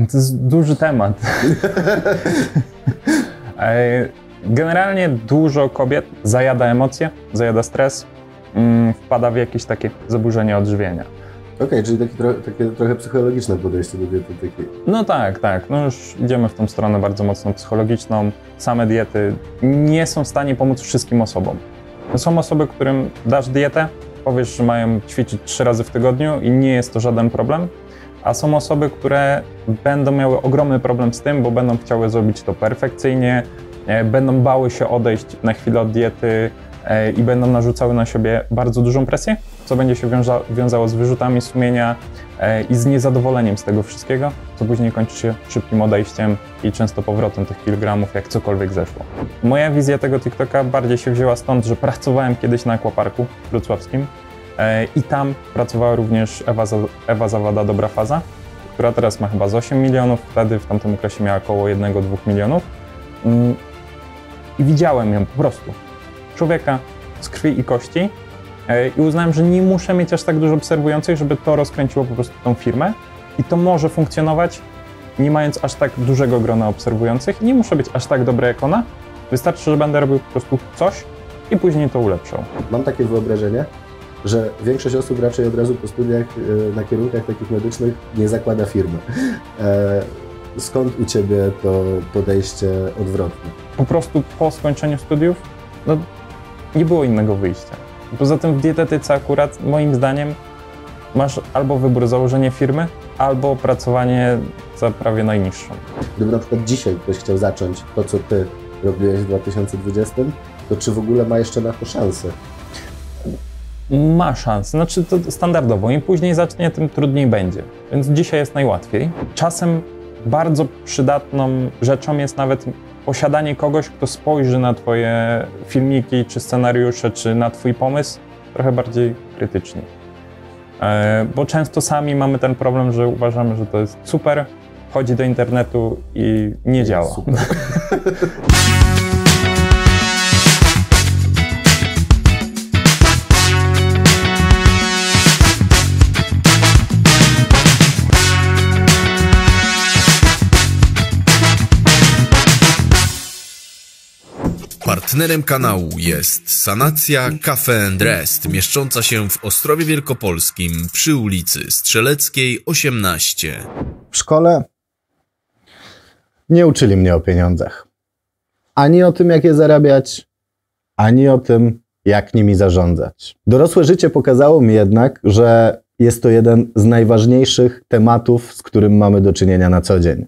No to jest duży temat. Generalnie dużo kobiet zajada emocje, zajada stres, mm, wpada w jakieś takie zaburzenie odżywienia. Okej, okay, czyli taki takie trochę psychologiczne podejście do dietetyki. No tak, tak. No już idziemy w tą stronę bardzo mocno psychologiczną. Same diety nie są w stanie pomóc wszystkim osobom. No są osoby, którym dasz dietę, powiesz, że mają ćwiczyć trzy razy w tygodniu i nie jest to żaden problem, a są osoby, które będą miały ogromny problem z tym, bo będą chciały zrobić to perfekcyjnie, e, będą bały się odejść na chwilę od diety e, i będą narzucały na siebie bardzo dużą presję, co będzie się wiąza wiązało z wyrzutami sumienia e, i z niezadowoleniem z tego wszystkiego, co później kończy się szybkim odejściem i często powrotem tych kilogramów, jak cokolwiek zeszło. Moja wizja tego TikToka bardziej się wzięła stąd, że pracowałem kiedyś na akwaparku wrocławskim E, I tam pracowała również Ewa, Ewa Zawada Dobra Faza, która teraz ma chyba z 8 milionów, wtedy w tamtym okresie miała około 1-2 milionów. Mm, I widziałem ją po prostu. Człowieka z krwi i kości. E, I uznałem, że nie muszę mieć aż tak dużo obserwujących, żeby to rozkręciło po prostu tą firmę. I to może funkcjonować, nie mając aż tak dużego grona obserwujących. nie muszę być aż tak dobry jak ona. Wystarczy, że będę robił po prostu coś i później to ulepszał. Mam takie wyobrażenie, że większość osób raczej od razu po studiach e, na kierunkach takich medycznych nie zakłada firmy. E, skąd u Ciebie to podejście odwrotne? Po prostu po skończeniu studiów no, nie było innego wyjścia. Poza tym w dietetyce akurat moim zdaniem masz albo wybór założenie firmy, albo pracowanie za prawie najniższą. Gdyby na przykład dzisiaj ktoś chciał zacząć to, co Ty robiłeś w 2020, to czy w ogóle ma jeszcze na to szansę? ma szansę. Znaczy to standardowo, im później zacznie, tym trudniej będzie. Więc dzisiaj jest najłatwiej. Czasem bardzo przydatną rzeczą jest nawet posiadanie kogoś, kto spojrzy na Twoje filmiki, czy scenariusze, czy na Twój pomysł trochę bardziej krytycznie. E, bo często sami mamy ten problem, że uważamy, że to jest super, chodzi do internetu i nie działa. Partnerem kanału jest Sanacja Cafe and Rest, mieszcząca się w Ostrowie Wielkopolskim przy ulicy Strzeleckiej 18. W szkole nie uczyli mnie o pieniądzach. Ani o tym, jak je zarabiać, ani o tym, jak nimi zarządzać. Dorosłe życie pokazało mi jednak, że jest to jeden z najważniejszych tematów, z którym mamy do czynienia na co dzień.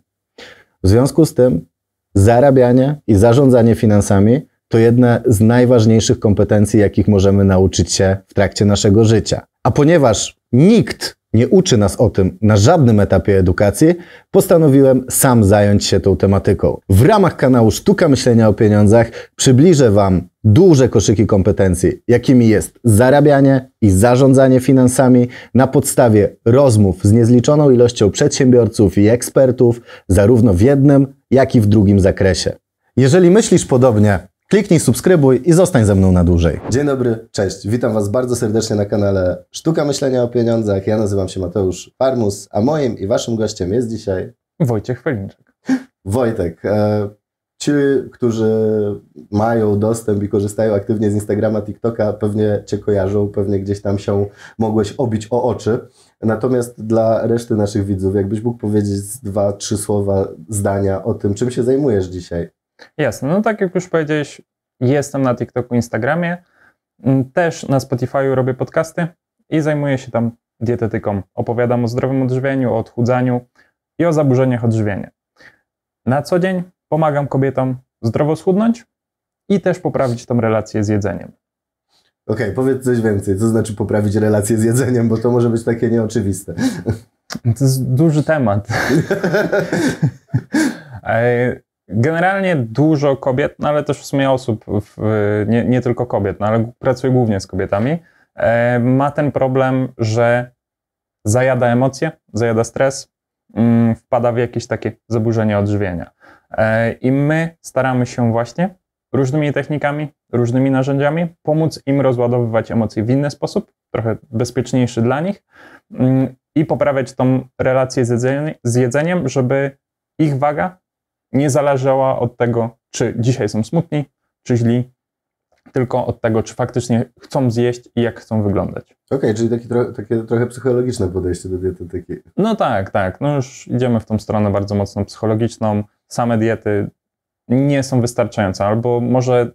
W związku z tym zarabianie i zarządzanie finansami to jedna z najważniejszych kompetencji, jakich możemy nauczyć się w trakcie naszego życia. A ponieważ nikt nie uczy nas o tym na żadnym etapie edukacji, postanowiłem sam zająć się tą tematyką. W ramach kanału Sztuka Myślenia o Pieniądzach przybliżę Wam duże koszyki kompetencji, jakimi jest zarabianie i zarządzanie finansami na podstawie rozmów z niezliczoną ilością przedsiębiorców i ekspertów, zarówno w jednym, jak i w drugim zakresie. Jeżeli myślisz podobnie, Kliknij subskrybuj i zostań ze mną na dłużej. Dzień dobry, cześć. Witam Was bardzo serdecznie na kanale Sztuka Myślenia o Pieniądzach. Ja nazywam się Mateusz Parmus, a moim i Waszym gościem jest dzisiaj... Wojciech Felinczyk. Wojtek, e, ci, którzy mają dostęp i korzystają aktywnie z Instagrama, TikToka, pewnie Cię kojarzą, pewnie gdzieś tam się mogłeś obić o oczy. Natomiast dla reszty naszych widzów, jakbyś mógł powiedzieć dwa, trzy słowa, zdania o tym, czym się zajmujesz dzisiaj. Jasne, no tak jak już powiedziałeś, jestem na TikToku, Instagramie, mm, też na Spotify'u robię podcasty i zajmuję się tam dietetyką. Opowiadam o zdrowym odżywieniu, o odchudzaniu i o zaburzeniach odżywienia. Na co dzień pomagam kobietom zdrowo schudnąć i też poprawić tą relację z jedzeniem. Okej, okay, powiedz coś więcej. Co znaczy poprawić relację z jedzeniem, bo to może być takie nieoczywiste. To jest duży temat. Generalnie dużo kobiet, no ale też w sumie osób, w, nie, nie, tylko kobiet, no ale pracuję głównie z kobietami, e, ma ten problem, że zajada emocje, zajada stres, mm, wpada w jakieś takie zaburzenie odżywienia. E, I my staramy się właśnie różnymi technikami, różnymi narzędziami pomóc im rozładowywać emocje w inny sposób, trochę bezpieczniejszy dla nich mm, i poprawiać tą relację z, jedzenie, z jedzeniem żeby ich waga nie zależała od tego, czy dzisiaj są smutni, czy źli, tylko od tego, czy faktycznie chcą zjeść i jak chcą wyglądać. Okej, okay, czyli taki tro takie trochę psychologiczne podejście do dietetyki. No tak, tak. No już idziemy w tą stronę bardzo mocno psychologiczną. Same diety nie są wystarczające, albo może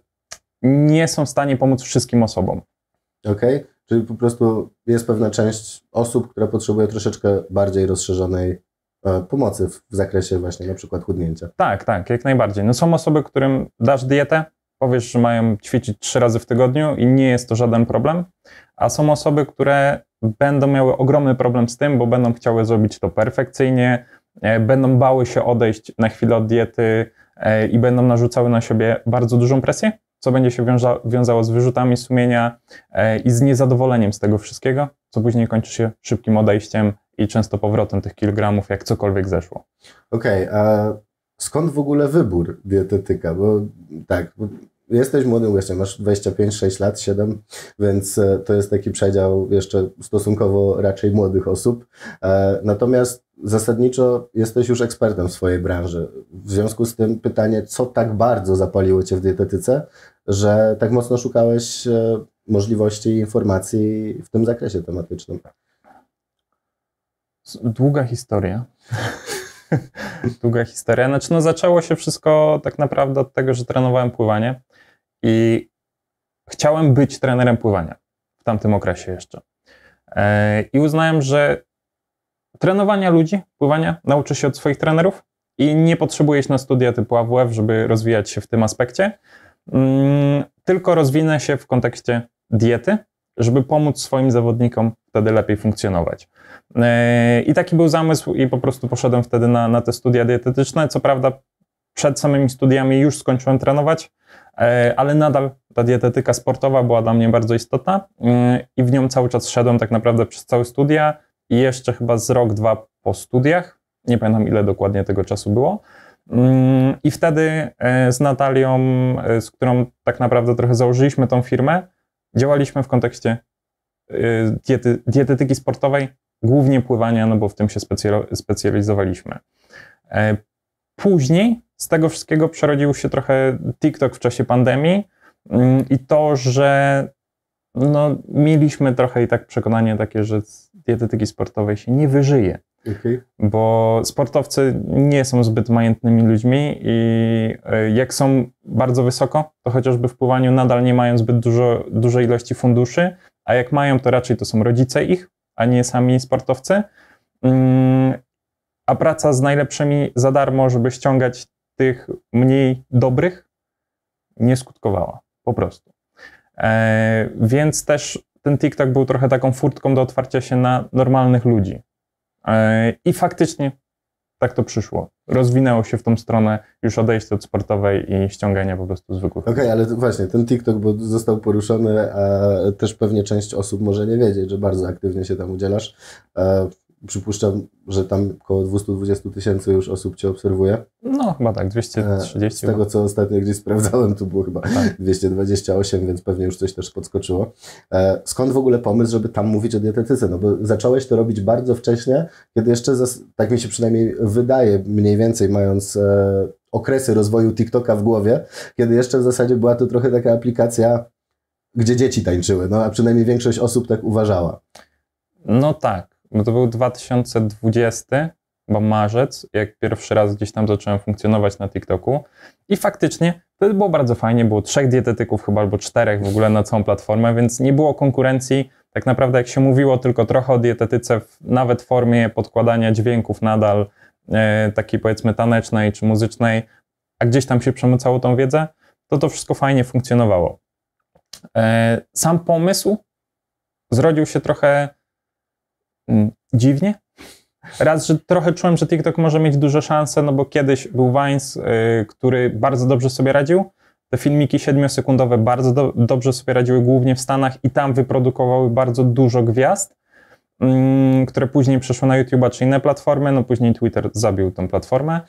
nie są w stanie pomóc wszystkim osobom. Okej, okay, czyli po prostu jest pewna część osób, która potrzebuje troszeczkę bardziej rozszerzonej E, pomocy w zakresie właśnie na przykład chudnięcia. Tak, tak, jak najbardziej. No są osoby, którym dasz dietę, powiesz, że mają ćwiczyć trzy razy w tygodniu i nie jest to żaden problem, a są osoby, które będą miały ogromny problem z tym, bo będą chciały zrobić to perfekcyjnie, e, będą bały się odejść na chwilę od diety e, i będą narzucały na siebie bardzo dużą presję, co będzie się wiąza wiązało z wyrzutami sumienia i z niezadowoleniem z tego wszystkiego, co później kończy się szybkim odejściem i często powrotem tych kilogramów, jak cokolwiek zeszło. Okej, okay, a skąd w ogóle wybór dietetyka? Bo tak, bo jesteś młodym gościem, masz 25-6 lat, 7, więc e, to jest taki przedział jeszcze stosunkowo raczej młodych osób. E, natomiast zasadniczo jesteś już ekspertem w swojej branży. W związku z tym pytanie, co tak bardzo zapaliło Cię w dietetyce, że tak mocno szukałeś e, możliwości i informacji w tym zakresie tematycznym? Długa historia. Długa historia. Znaczy, no, zaczęło się wszystko tak naprawdę od tego, że trenowałem pływanie i chciałem być trenerem pływania w tamtym okresie jeszcze. E, I uznałem, że trenowania ludzi, pływania, nauczę się od swoich trenerów i nie potrzebuję iść na studia typu AWF, żeby rozwijać się w tym aspekcie. Mm, tylko rozwinę się w kontekście diety żeby pomóc swoim zawodnikom wtedy lepiej funkcjonować. E, I taki był zamysł i po prostu poszedłem wtedy na, na te studia dietetyczne. Co prawda przed samymi studiami już skończyłem trenować, e, ale nadal ta dietetyka sportowa była dla mnie bardzo istotna e, i w nią cały czas szedłem tak naprawdę przez całe studia i jeszcze chyba z rok, dwa po studiach. Nie pamiętam ile dokładnie tego czasu było. Mm, I wtedy z Natalią, z którą tak naprawdę trochę założyliśmy tą firmę, Działaliśmy w kontekście y, diety, dietetyki sportowej, głównie pływania, no bo w tym się specjalizowaliśmy. E, później z tego wszystkiego przerodził się trochę TikTok w czasie pandemii mm, i to, że no, mieliśmy trochę i tak przekonanie takie, że z dietetyki sportowej się nie wyżyje. Okay. Mhm. Bo sportowcy nie są zbyt majętnymi ludźmi i e, jak są bardzo wysoko, to chociażby w pływaniu nadal nie mają zbyt dużo, dużej ilości funduszy, a jak mają, to raczej to są rodzice ich, a nie sami sportowcy. Mm, a praca z najlepszymi za darmo, żeby ściągać tych mniej dobrych, nie skutkowała. Po prostu. E, więc też ten TikTok był trochę taką furtką do otwarcia się na normalnych ludzi E, I faktycznie tak to przyszło. Rozwinęło się w tą stronę już odejście od sportowej i ściągania po prostu zwykłych. Okej, okay, ale właśnie ten TikTok bo został poruszony, a e, też pewnie część osób może nie wiedzieć, że bardzo aktywnie się tam udzielasz. E, przypuszczam, że tam około 220 tysięcy już osób Cię obserwuje. No, chyba tak, 230. E, z tego, co ostatnio gdzieś sprawdzałem, to było chyba tak. 228, więc pewnie już coś też podskoczyło. E, skąd w ogóle pomysł, żeby tam mówić o dietetyce? No bo zacząłeś to robić bardzo wcześnie, kiedy jeszcze, tak mi się przynajmniej wydaje, mniej więcej mając e, okresy rozwoju TikToka w głowie, kiedy jeszcze w zasadzie była to trochę taka aplikacja, gdzie dzieci tańczyły, no a przynajmniej większość osób tak uważała. No tak, no to był 2020, chyba marzec, jak pierwszy raz gdzieś tam zacząłem funkcjonować na TikToku. I faktycznie wtedy było bardzo fajnie, było trzech dietetyków chyba albo czterech w ogóle na całą platformę, więc nie było konkurencji. Tak naprawdę jak się mówiło tylko trochę o dietetyce, nawet w formie podkładania dźwięków nadal e, takiej powiedzmy tanecznej czy muzycznej, a gdzieś tam się przemycało tą wiedzę, to to wszystko fajnie funkcjonowało. E, sam pomysł zrodził się trochę Mm, dziwnie. Raz, że trochę czułem, że TikTok może mieć duże szanse, no bo kiedyś był Vines, y, który bardzo dobrze sobie radził. Te filmiki siedmiosekundowe bardzo do, dobrze sobie radziły, głównie w Stanach, i tam wyprodukowały bardzo dużo gwiazd, mm, które później przeszły na YouTube'a czy inne platformy. No później Twitter zabił tą platformę,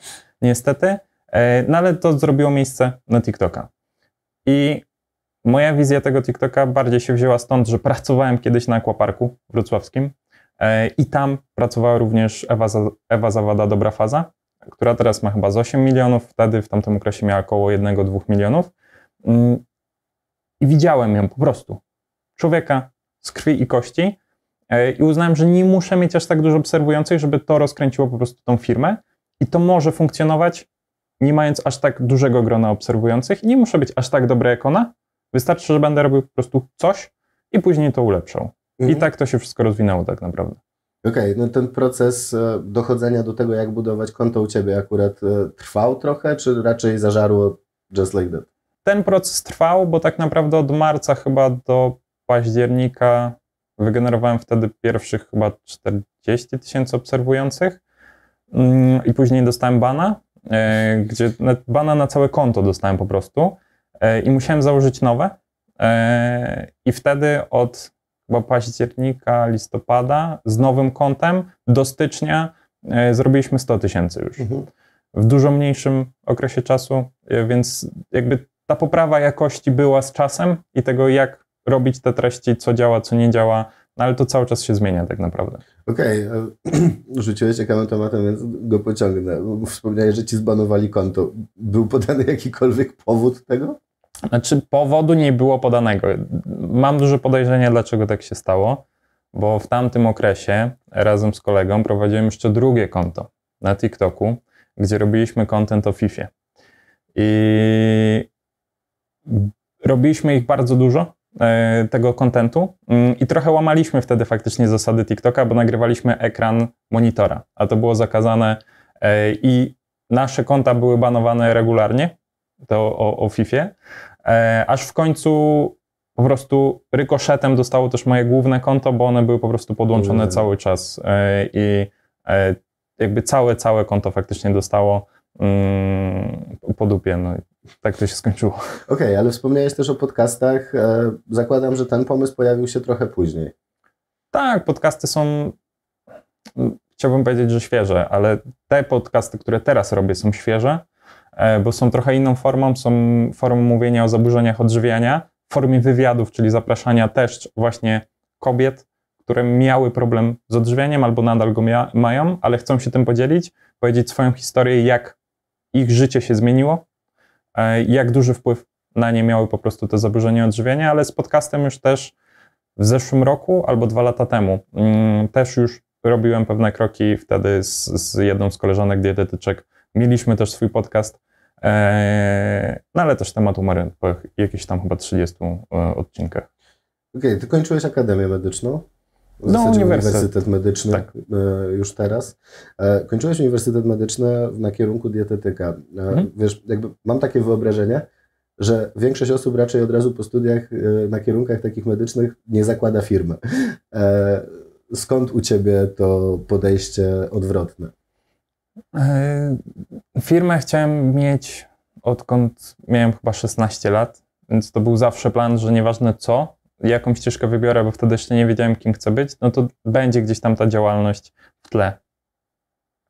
niestety. E, no ale to zrobiło miejsce na TikToka. I moja wizja tego TikToka bardziej się wzięła stąd, że pracowałem kiedyś na akwaparku wrocławskim E, I tam pracowała również Ewa, Ewa Zawada Dobra Faza, która teraz ma chyba z 8 milionów, wtedy w tamtym okresie miała około 1-2 milionów. Mm, I widziałem ją po prostu. Człowieka z krwi i kości. E, I uznałem, że nie muszę mieć aż tak dużo obserwujących, żeby to rozkręciło po prostu tą firmę. I to może funkcjonować, nie mając aż tak dużego grona obserwujących. nie muszę być aż tak dobre jak ona. Wystarczy, że będę robił po prostu coś i później to ulepszał. I mhm. tak to się wszystko rozwinęło tak naprawdę. Okej, okay, no ten proces e, dochodzenia do tego, jak budować konto u Ciebie akurat e, trwał trochę, czy raczej zażarło just like that? Ten proces trwał, bo tak naprawdę od marca chyba do października wygenerowałem wtedy pierwszych chyba 40 tysięcy obserwujących mm, i później dostałem bana, e, gdzie bana na całe konto dostałem po prostu i musiałem założyć nowe i wtedy od chyba października, listopada z nowym kontem do stycznia e, zrobiliśmy 100 tysięcy już. Mhm. W dużo mniejszym okresie czasu, e, więc jakby ta poprawa jakości była z czasem i tego, jak robić te treści, co działa, co nie działa, no ale to cały czas się zmienia tak naprawdę. Okej, e, okay. rzuciłeś ciekawym tematem, więc go pociągnę. Wspomniałeś, że ci zbanowali konto. Był podany jakikolwiek powód tego? Znaczy, powodu nie było podanego. Mam duże podejrzenie, dlaczego tak się stało, bo w tamtym okresie razem z kolegą prowadziłem jeszcze drugie konto na TikToku, gdzie robiliśmy content o FIFA. I robiliśmy ich bardzo dużo, e, tego kontentu mm, i trochę łamaliśmy wtedy faktycznie zasady TikToka, bo nagrywaliśmy ekran monitora, a to było zakazane e, i nasze konta były banowane regularnie, to o, o FIFA, E, aż w końcu po prostu rykoszetem dostało też moje główne konto, bo one były po prostu podłączone mm. cały czas e, i e, jakby całe, całe konto faktycznie dostało mm, po dupie. No, tak to się skończyło. Okej, okay, ale wspomniałeś też o podcastach. Zakładam, że ten pomysł pojawił się trochę później. Tak, podcasty są mm, chciałbym powiedzieć, że świeże, ale te podcasty, które teraz robię, są świeże. E, bo są trochę inną formą, są formą mówienia o zaburzeniach odżywiania, w formie wywiadów, czyli zapraszania też właśnie kobiet, które miały problem z odżywianiem albo nadal go mia- mają, ale chcą się tym podzielić, powiedzieć swoją historię, jak ich życie się zmieniło, e, jak duży wpływ na nie miały po prostu te zaburzenia odżywiania, ale z podcastem już też w zeszłym roku albo dwa lata temu mm, też już robiłem pewne kroki wtedy z, z jedną z koleżanek dietetyczek. Mieliśmy też swój podcast Eee, no ale też temat umarł po jakichś tam chyba 30 e, odcinkach. Okej, okay, ty kończyłeś Akademię Medyczną? W no, uniwersytet. uniwersytet medyczny tak. E, już teraz. E, kończyłeś uniwersytet medyczny na kierunku dietetyka. Mhm. Wiesz, jakby mam takie wyobrażenie, że większość osób raczej od razu po studiach na kierunkach takich medycznych nie zakłada firmy. Skąd u ciebie to podejście odwrotne? Yy, firmę chciałem mieć odkąd miałem chyba 16 lat, więc to był zawsze plan, że nieważne co, jaką ścieżkę wybiorę, bo wtedy jeszcze nie wiedziałem, kim chcę być, no to będzie gdzieś tam ta działalność w tle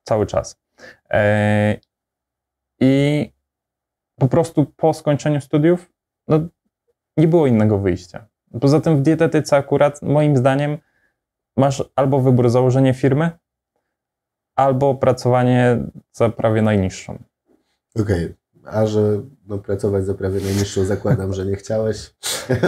cały czas. Yy, I po prostu po skończeniu studiów no, nie było innego wyjścia. Poza tym w dietetyce akurat moim zdaniem masz albo wybór założenie firmy, albo pracowanie za prawie najniższą. Okej, okay a że no, pracować za prawie najniższą zakładam, że nie chciałeś.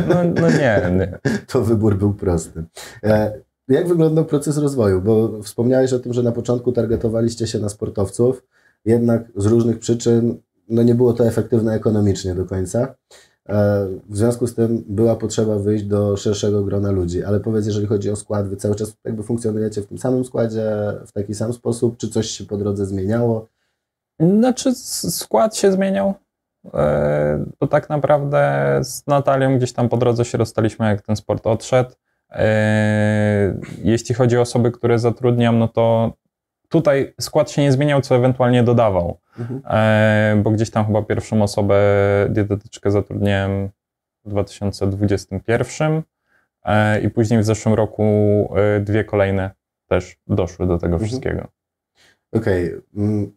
No, no nie, nie. To wybór był prosty. E, jak wyglądał proces rozwoju? Bo wspomniałeś o tym, że na początku targetowaliście się na sportowców, jednak z różnych przyczyn no, nie było to efektywne ekonomicznie do końca. E, w związku z tym była potrzeba wyjść do szerszego grona ludzi, ale powiedz, jeżeli chodzi o skład, wy cały czas jakby funkcjonujecie w tym samym składzie, w taki sam sposób, czy coś się po drodze zmieniało? Znaczy skład się zmieniał, e, bo tak naprawdę z Natalią gdzieś tam po drodze się rozstaliśmy, jak ten sport odszedł. E, jeśli chodzi o osoby, które zatrudniam, no to Tutaj skład się nie zmieniał, co ewentualnie dodawał, mhm. e, bo gdzieś tam chyba pierwszą osobę dietetyczkę zatrudniłem w 2021 e, i później w zeszłym roku e, dwie kolejne też doszły do tego mhm. wszystkiego. Okej. Okay. Mm,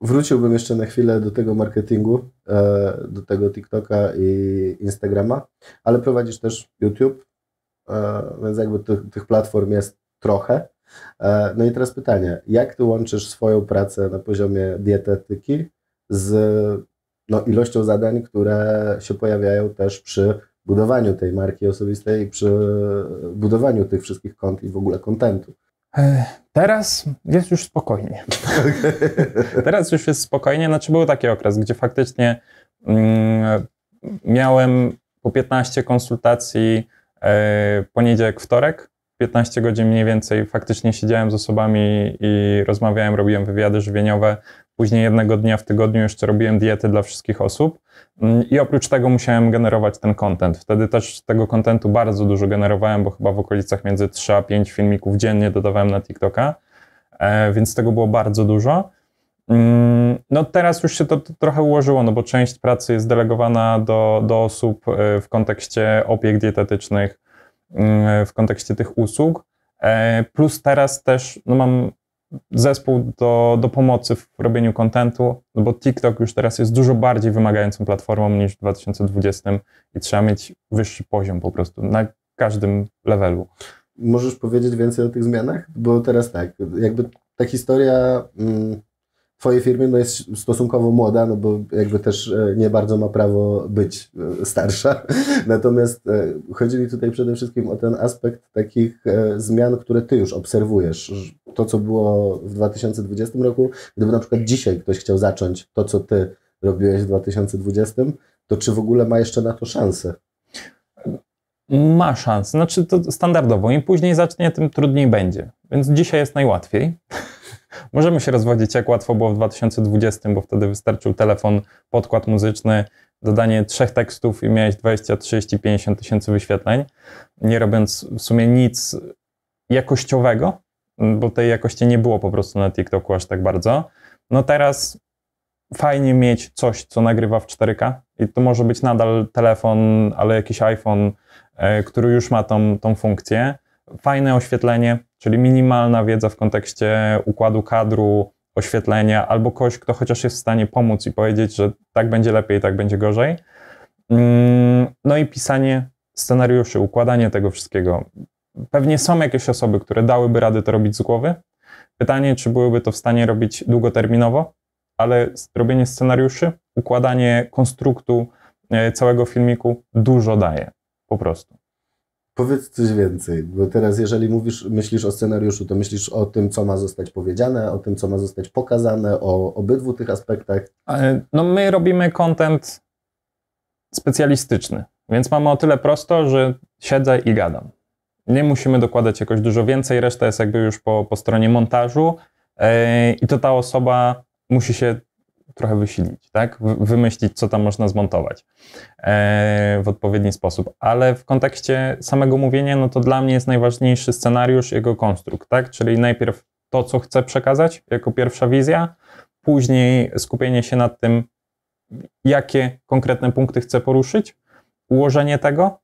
wróciłbym jeszcze na chwilę do tego marketingu, e, do tego TikToka i Instagrama, ale prowadzisz też YouTube, e, więc jakby tych, tych platform jest trochę. E, no i teraz pytanie, jak ty łączysz swoją pracę na poziomie dietetyki z no, ilością zadań, które się pojawiają też przy budowaniu tej marki osobistej i przy budowaniu tych wszystkich kont i w ogóle kontentu? E, teraz jest już spokojnie. Teraz już jest spokojnie. Znaczy był taki okres, gdzie faktycznie mm, miałem po 15 konsultacji e, poniedziałek, wtorek 15 godzin mniej więcej faktycznie siedziałem z osobami i rozmawiałem, robiłem wywiady żywieniowe. Później jednego dnia w tygodniu jeszcze robiłem diety dla wszystkich osób. Mm, I oprócz tego musiałem generować ten content. Wtedy też tego kontentu bardzo dużo generowałem, bo chyba w okolicach między 3 a 5 filmików dziennie dodawałem na TikToka, e, więc tego było bardzo dużo. Mm, no teraz już się to, to, trochę ułożyło, no bo część pracy jest delegowana do, do osób e, w kontekście opiek dietetycznych, w kontekście tych usług. E, plus teraz też no mam zespół do, do pomocy w robieniu kontentu, no bo TikTok już teraz jest dużo bardziej wymagającą platformą niż w 2020 i trzeba mieć wyższy poziom po prostu na każdym levelu. Możesz powiedzieć więcej o tych zmianach? Bo teraz tak, jakby ta historia. Mm, twojej firmie no jest stosunkowo młoda, no bo jakby też e, nie bardzo ma prawo być e, starsza. Natomiast e, chodzi mi tutaj przede wszystkim o ten aspekt takich zmian, które ty już obserwujesz. To, co było w 2020 roku, gdyby na przykład dzisiaj ktoś chciał zacząć to, co ty robiłeś w 2020, to czy w ogóle ma jeszcze na to szansę? Ma szansę. Znaczy to standardowo. Im później zacznie, tym trudniej będzie. Więc dzisiaj jest najłatwiej. Możemy się rozwodzić, jak łatwo było w 2020, bo wtedy wystarczył telefon, podkład muzyczny, dodanie trzech tekstów i miałeś 20, 30, 50 tysięcy wyświetleń, nie robiąc w sumie nic jakościowego, bo tej jakości nie było po prostu na TikToku aż tak bardzo. No teraz fajnie mieć coś, co nagrywa w 4K i to może być nadal telefon, ale jakiś iPhone, e, który już ma tą, tą funkcję. Fajne oświetlenie, Czyli minimalna wiedza w kontekście układu kadru, oświetlenia, albo kogoś, kto chociaż jest w stanie pomóc i powiedzieć, że tak będzie lepiej, tak będzie gorzej. Mm, no i pisanie scenariuszy, układanie tego wszystkiego. Pewnie są jakieś osoby, które dałyby radę to robić z głowy. Pytanie, czy byłyby to w stanie robić długoterminowo, ale robienie scenariuszy, układanie konstruktu e, całego filmiku dużo daje. Po prostu. Powiedz coś więcej, bo teraz jeżeli mówisz, myślisz o scenariuszu, to myślisz o tym, co ma zostać powiedziane, o tym, co ma zostać pokazane, o obydwu tych aspektach. No my robimy content specjalistyczny, więc mamy o tyle prosto, że siedzę i gadam. Nie musimy dokładać jakoś dużo więcej, reszta jest jakby już po, po stronie montażu e, i to ta osoba musi się trochę wysilić, tak? Wymyślić, co tam można zmontować e, w odpowiedni sposób. Ale w kontekście samego mówienia, no to dla mnie jest najważniejszy scenariusz, jego konstrukt, tak? Czyli najpierw to, co chcę przekazać jako pierwsza wizja, później skupienie się nad tym, jakie konkretne punkty chcę poruszyć, ułożenie tego,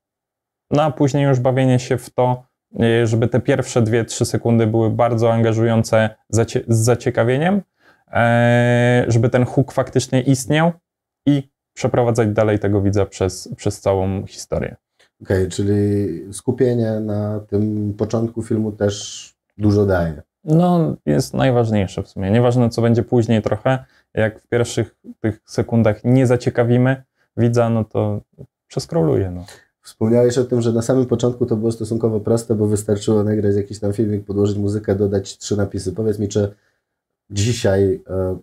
no a później już bawienie się w to, e, żeby te pierwsze 2-3 sekundy były bardzo angażujące z zaciekawieniem, E, żeby ten hook faktycznie istniał i przeprowadzać dalej tego widza przez, przez całą historię. Okej, okay, czyli skupienie na tym początku filmu też dużo daje. No, jest najważniejsze w sumie. Nieważne, co będzie później trochę, jak w pierwszych tych sekundach nie zaciekawimy widza, no to przeskroluje. No. Wspomniałeś o tym, że na samym początku to było stosunkowo proste, bo wystarczyło nagrać jakiś tam filmik, podłożyć muzykę, dodać trzy napisy. Powiedz mi, czy dzisiaj e,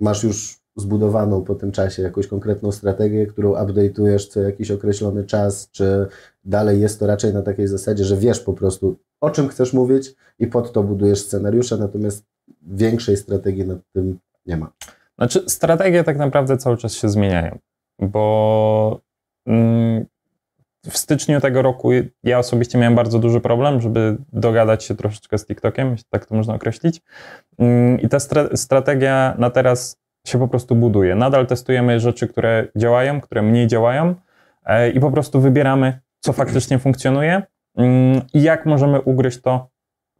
masz już zbudowaną po tym czasie jakąś konkretną strategię, którą update'ujesz co jakiś określony czas, czy dalej jest to raczej na takiej zasadzie, że wiesz po prostu o czym chcesz mówić i pod to budujesz scenariusze, natomiast większej strategii nad tym nie ma. Znaczy strategie tak naprawdę cały czas się zmieniają, bo mm, w styczniu tego roku ja osobiście miałem bardzo duży problem, żeby dogadać się troszeczkę z TikTokiem, jeśli tak to można określić. Mm, I ta stra- strategia na teraz się po prostu buduje. Nadal testujemy rzeczy, które działają, które mniej działają e, i po prostu wybieramy, co faktycznie funkcjonuje mm, i jak możemy ugryźć to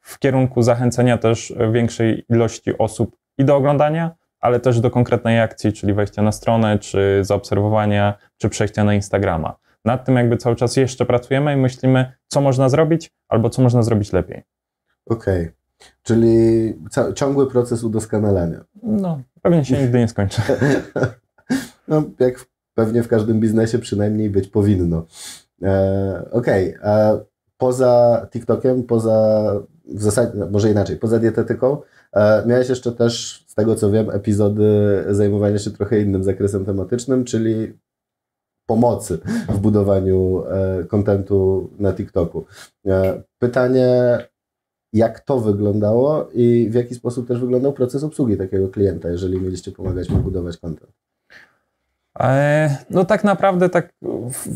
w kierunku zachęcenia też większej ilości osób i do oglądania, ale też do konkretnej akcji, czyli wejścia na stronę, czy zaobserwowania, czy przejścia na Instagrama nad tym jakby cały czas jeszcze pracujemy i myślimy, co można zrobić albo co można zrobić lepiej. Okej. Okay. Czyli ciągły proces udoskonalania. No, pewnie się nigdy nie skończy. no, jak w, pewnie w każdym biznesie przynajmniej być powinno. E, Okej, okay. poza TikTokiem, poza, w zasadzie, no, może inaczej, poza dietetyką, e, miałeś jeszcze też, z tego co wiem, epizody zajmowania się trochę innym zakresem tematycznym, czyli pomocy w budowaniu e, kontentu na TikToku. E, pytanie, jak to wyglądało i w jaki sposób też wyglądał proces obsługi takiego klienta, jeżeli mieliście pomagać mu budować kontent? E, no tak naprawdę tak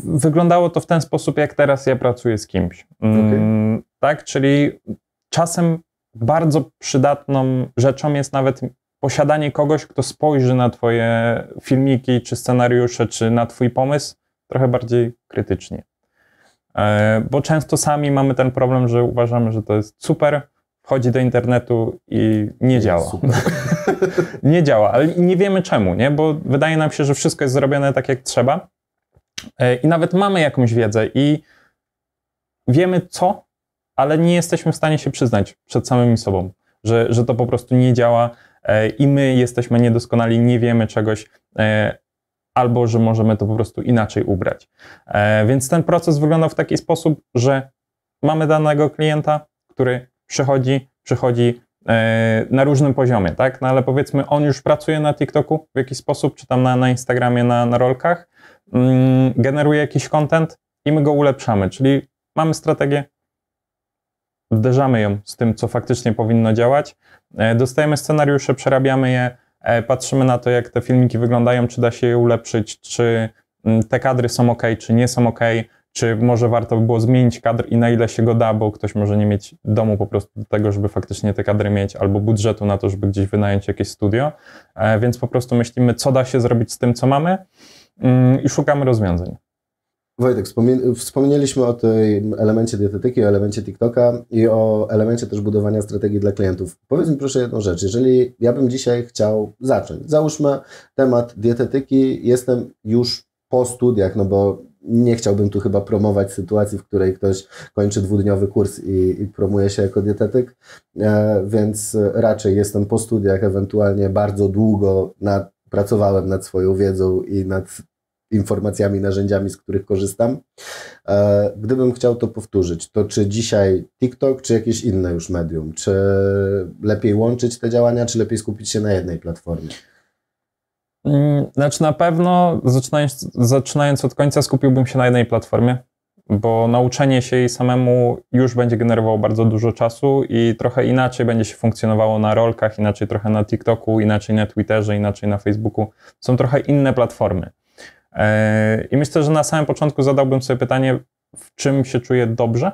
wyglądało to w ten sposób, jak teraz ja pracuję z kimś. Mm, okay. Tak, czyli czasem bardzo przydatną rzeczą jest nawet posiadanie kogoś, kto spojrzy na Twoje filmiki, czy scenariusze, czy na Twój pomysł trochę bardziej krytycznie. E, bo często sami mamy ten problem, że uważamy, że to jest super, wchodzi do internetu i nie działa. nie działa, ale nie wiemy czemu, nie? bo wydaje nam się, że wszystko jest zrobione tak, jak trzeba. E, I nawet mamy jakąś wiedzę i wiemy co, ale nie jesteśmy w stanie się przyznać przed samymi sobą, że, że to po prostu nie działa, E, i my jesteśmy niedoskonali, nie wiemy czegoś, e, albo że możemy to po prostu inaczej ubrać. E, więc ten proces wyglądał w taki sposób, że mamy danego klienta, który przychodzi, przychodzi na różnym poziomie, tak? No ale powiedzmy, on już pracuje na TikToku w jakiś sposób, czy tam na, na Instagramie, na, na rolkach, mm, generuje jakiś content i my go ulepszamy, czyli mamy strategię, Wderzamy ją z tym, co faktycznie powinno działać. E, dostajemy scenariusze, przerabiamy je, e, patrzymy na to, jak te filmiki wyglądają, czy da się je ulepszyć, czy mm, te kadry są ok, czy nie są ok, czy może warto by było zmienić kadr i na ile się go da, bo ktoś może nie mieć domu po prostu do tego, żeby faktycznie te kadry mieć, albo budżetu na to, żeby gdzieś wynająć jakieś studio. E, więc po prostu myślimy, co da się zrobić z tym, co mamy mm, i szukamy rozwiązań. Wojtek, wspomnieliśmy o tym elemencie dietetyki, o elemencie TikToka i o elemencie też budowania strategii dla klientów. Powiedz mi proszę jedną rzecz, jeżeli ja bym dzisiaj chciał zacząć, załóżmy temat dietetyki, jestem już po studiach, no bo nie chciałbym tu chyba promować sytuacji, w której ktoś kończy dwudniowy kurs i, i promuje się jako dietetyk, e, więc raczej jestem po studiach, ewentualnie bardzo długo pracowałem nad swoją wiedzą i nad informacjami, narzędziami, z których korzystam. E, gdybym chciał to powtórzyć, to czy dzisiaj TikTok, czy jakieś inne już medium? Czy lepiej łączyć te działania, czy lepiej skupić się na jednej platformie? Mm, znaczy na pewno, zaczynając, zaczynając od końca, skupiłbym się na jednej platformie, bo nauczenie się jej samemu już będzie generowało bardzo dużo czasu i trochę inaczej będzie się funkcjonowało na rolkach, inaczej trochę na TikToku, inaczej na Twitterze, inaczej na Facebooku. Są trochę inne platformy. E, I myślę, że na samym początku zadałbym sobie pytanie, w czym się czuję dobrze,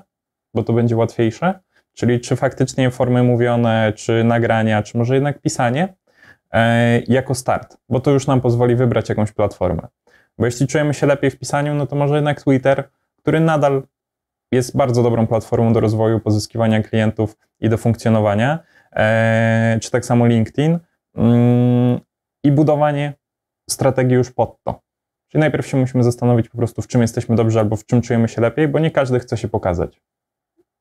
bo to będzie łatwiejsze. Czyli czy faktycznie formy mówione, czy nagrania, czy może jednak pisanie e, jako start, bo to już nam pozwoli wybrać jakąś platformę. Bo jeśli czujemy się lepiej w pisaniu, no to może jednak Twitter, który nadal jest bardzo dobrą platformą do rozwoju, pozyskiwania klientów i do funkcjonowania, e, czy tak samo LinkedIn mm, i budowanie strategii już pod to. Czyli najpierw się musimy zastanowić po prostu, w czym jesteśmy dobrzy albo w czym czujemy się lepiej, bo nie każdy chce się pokazać.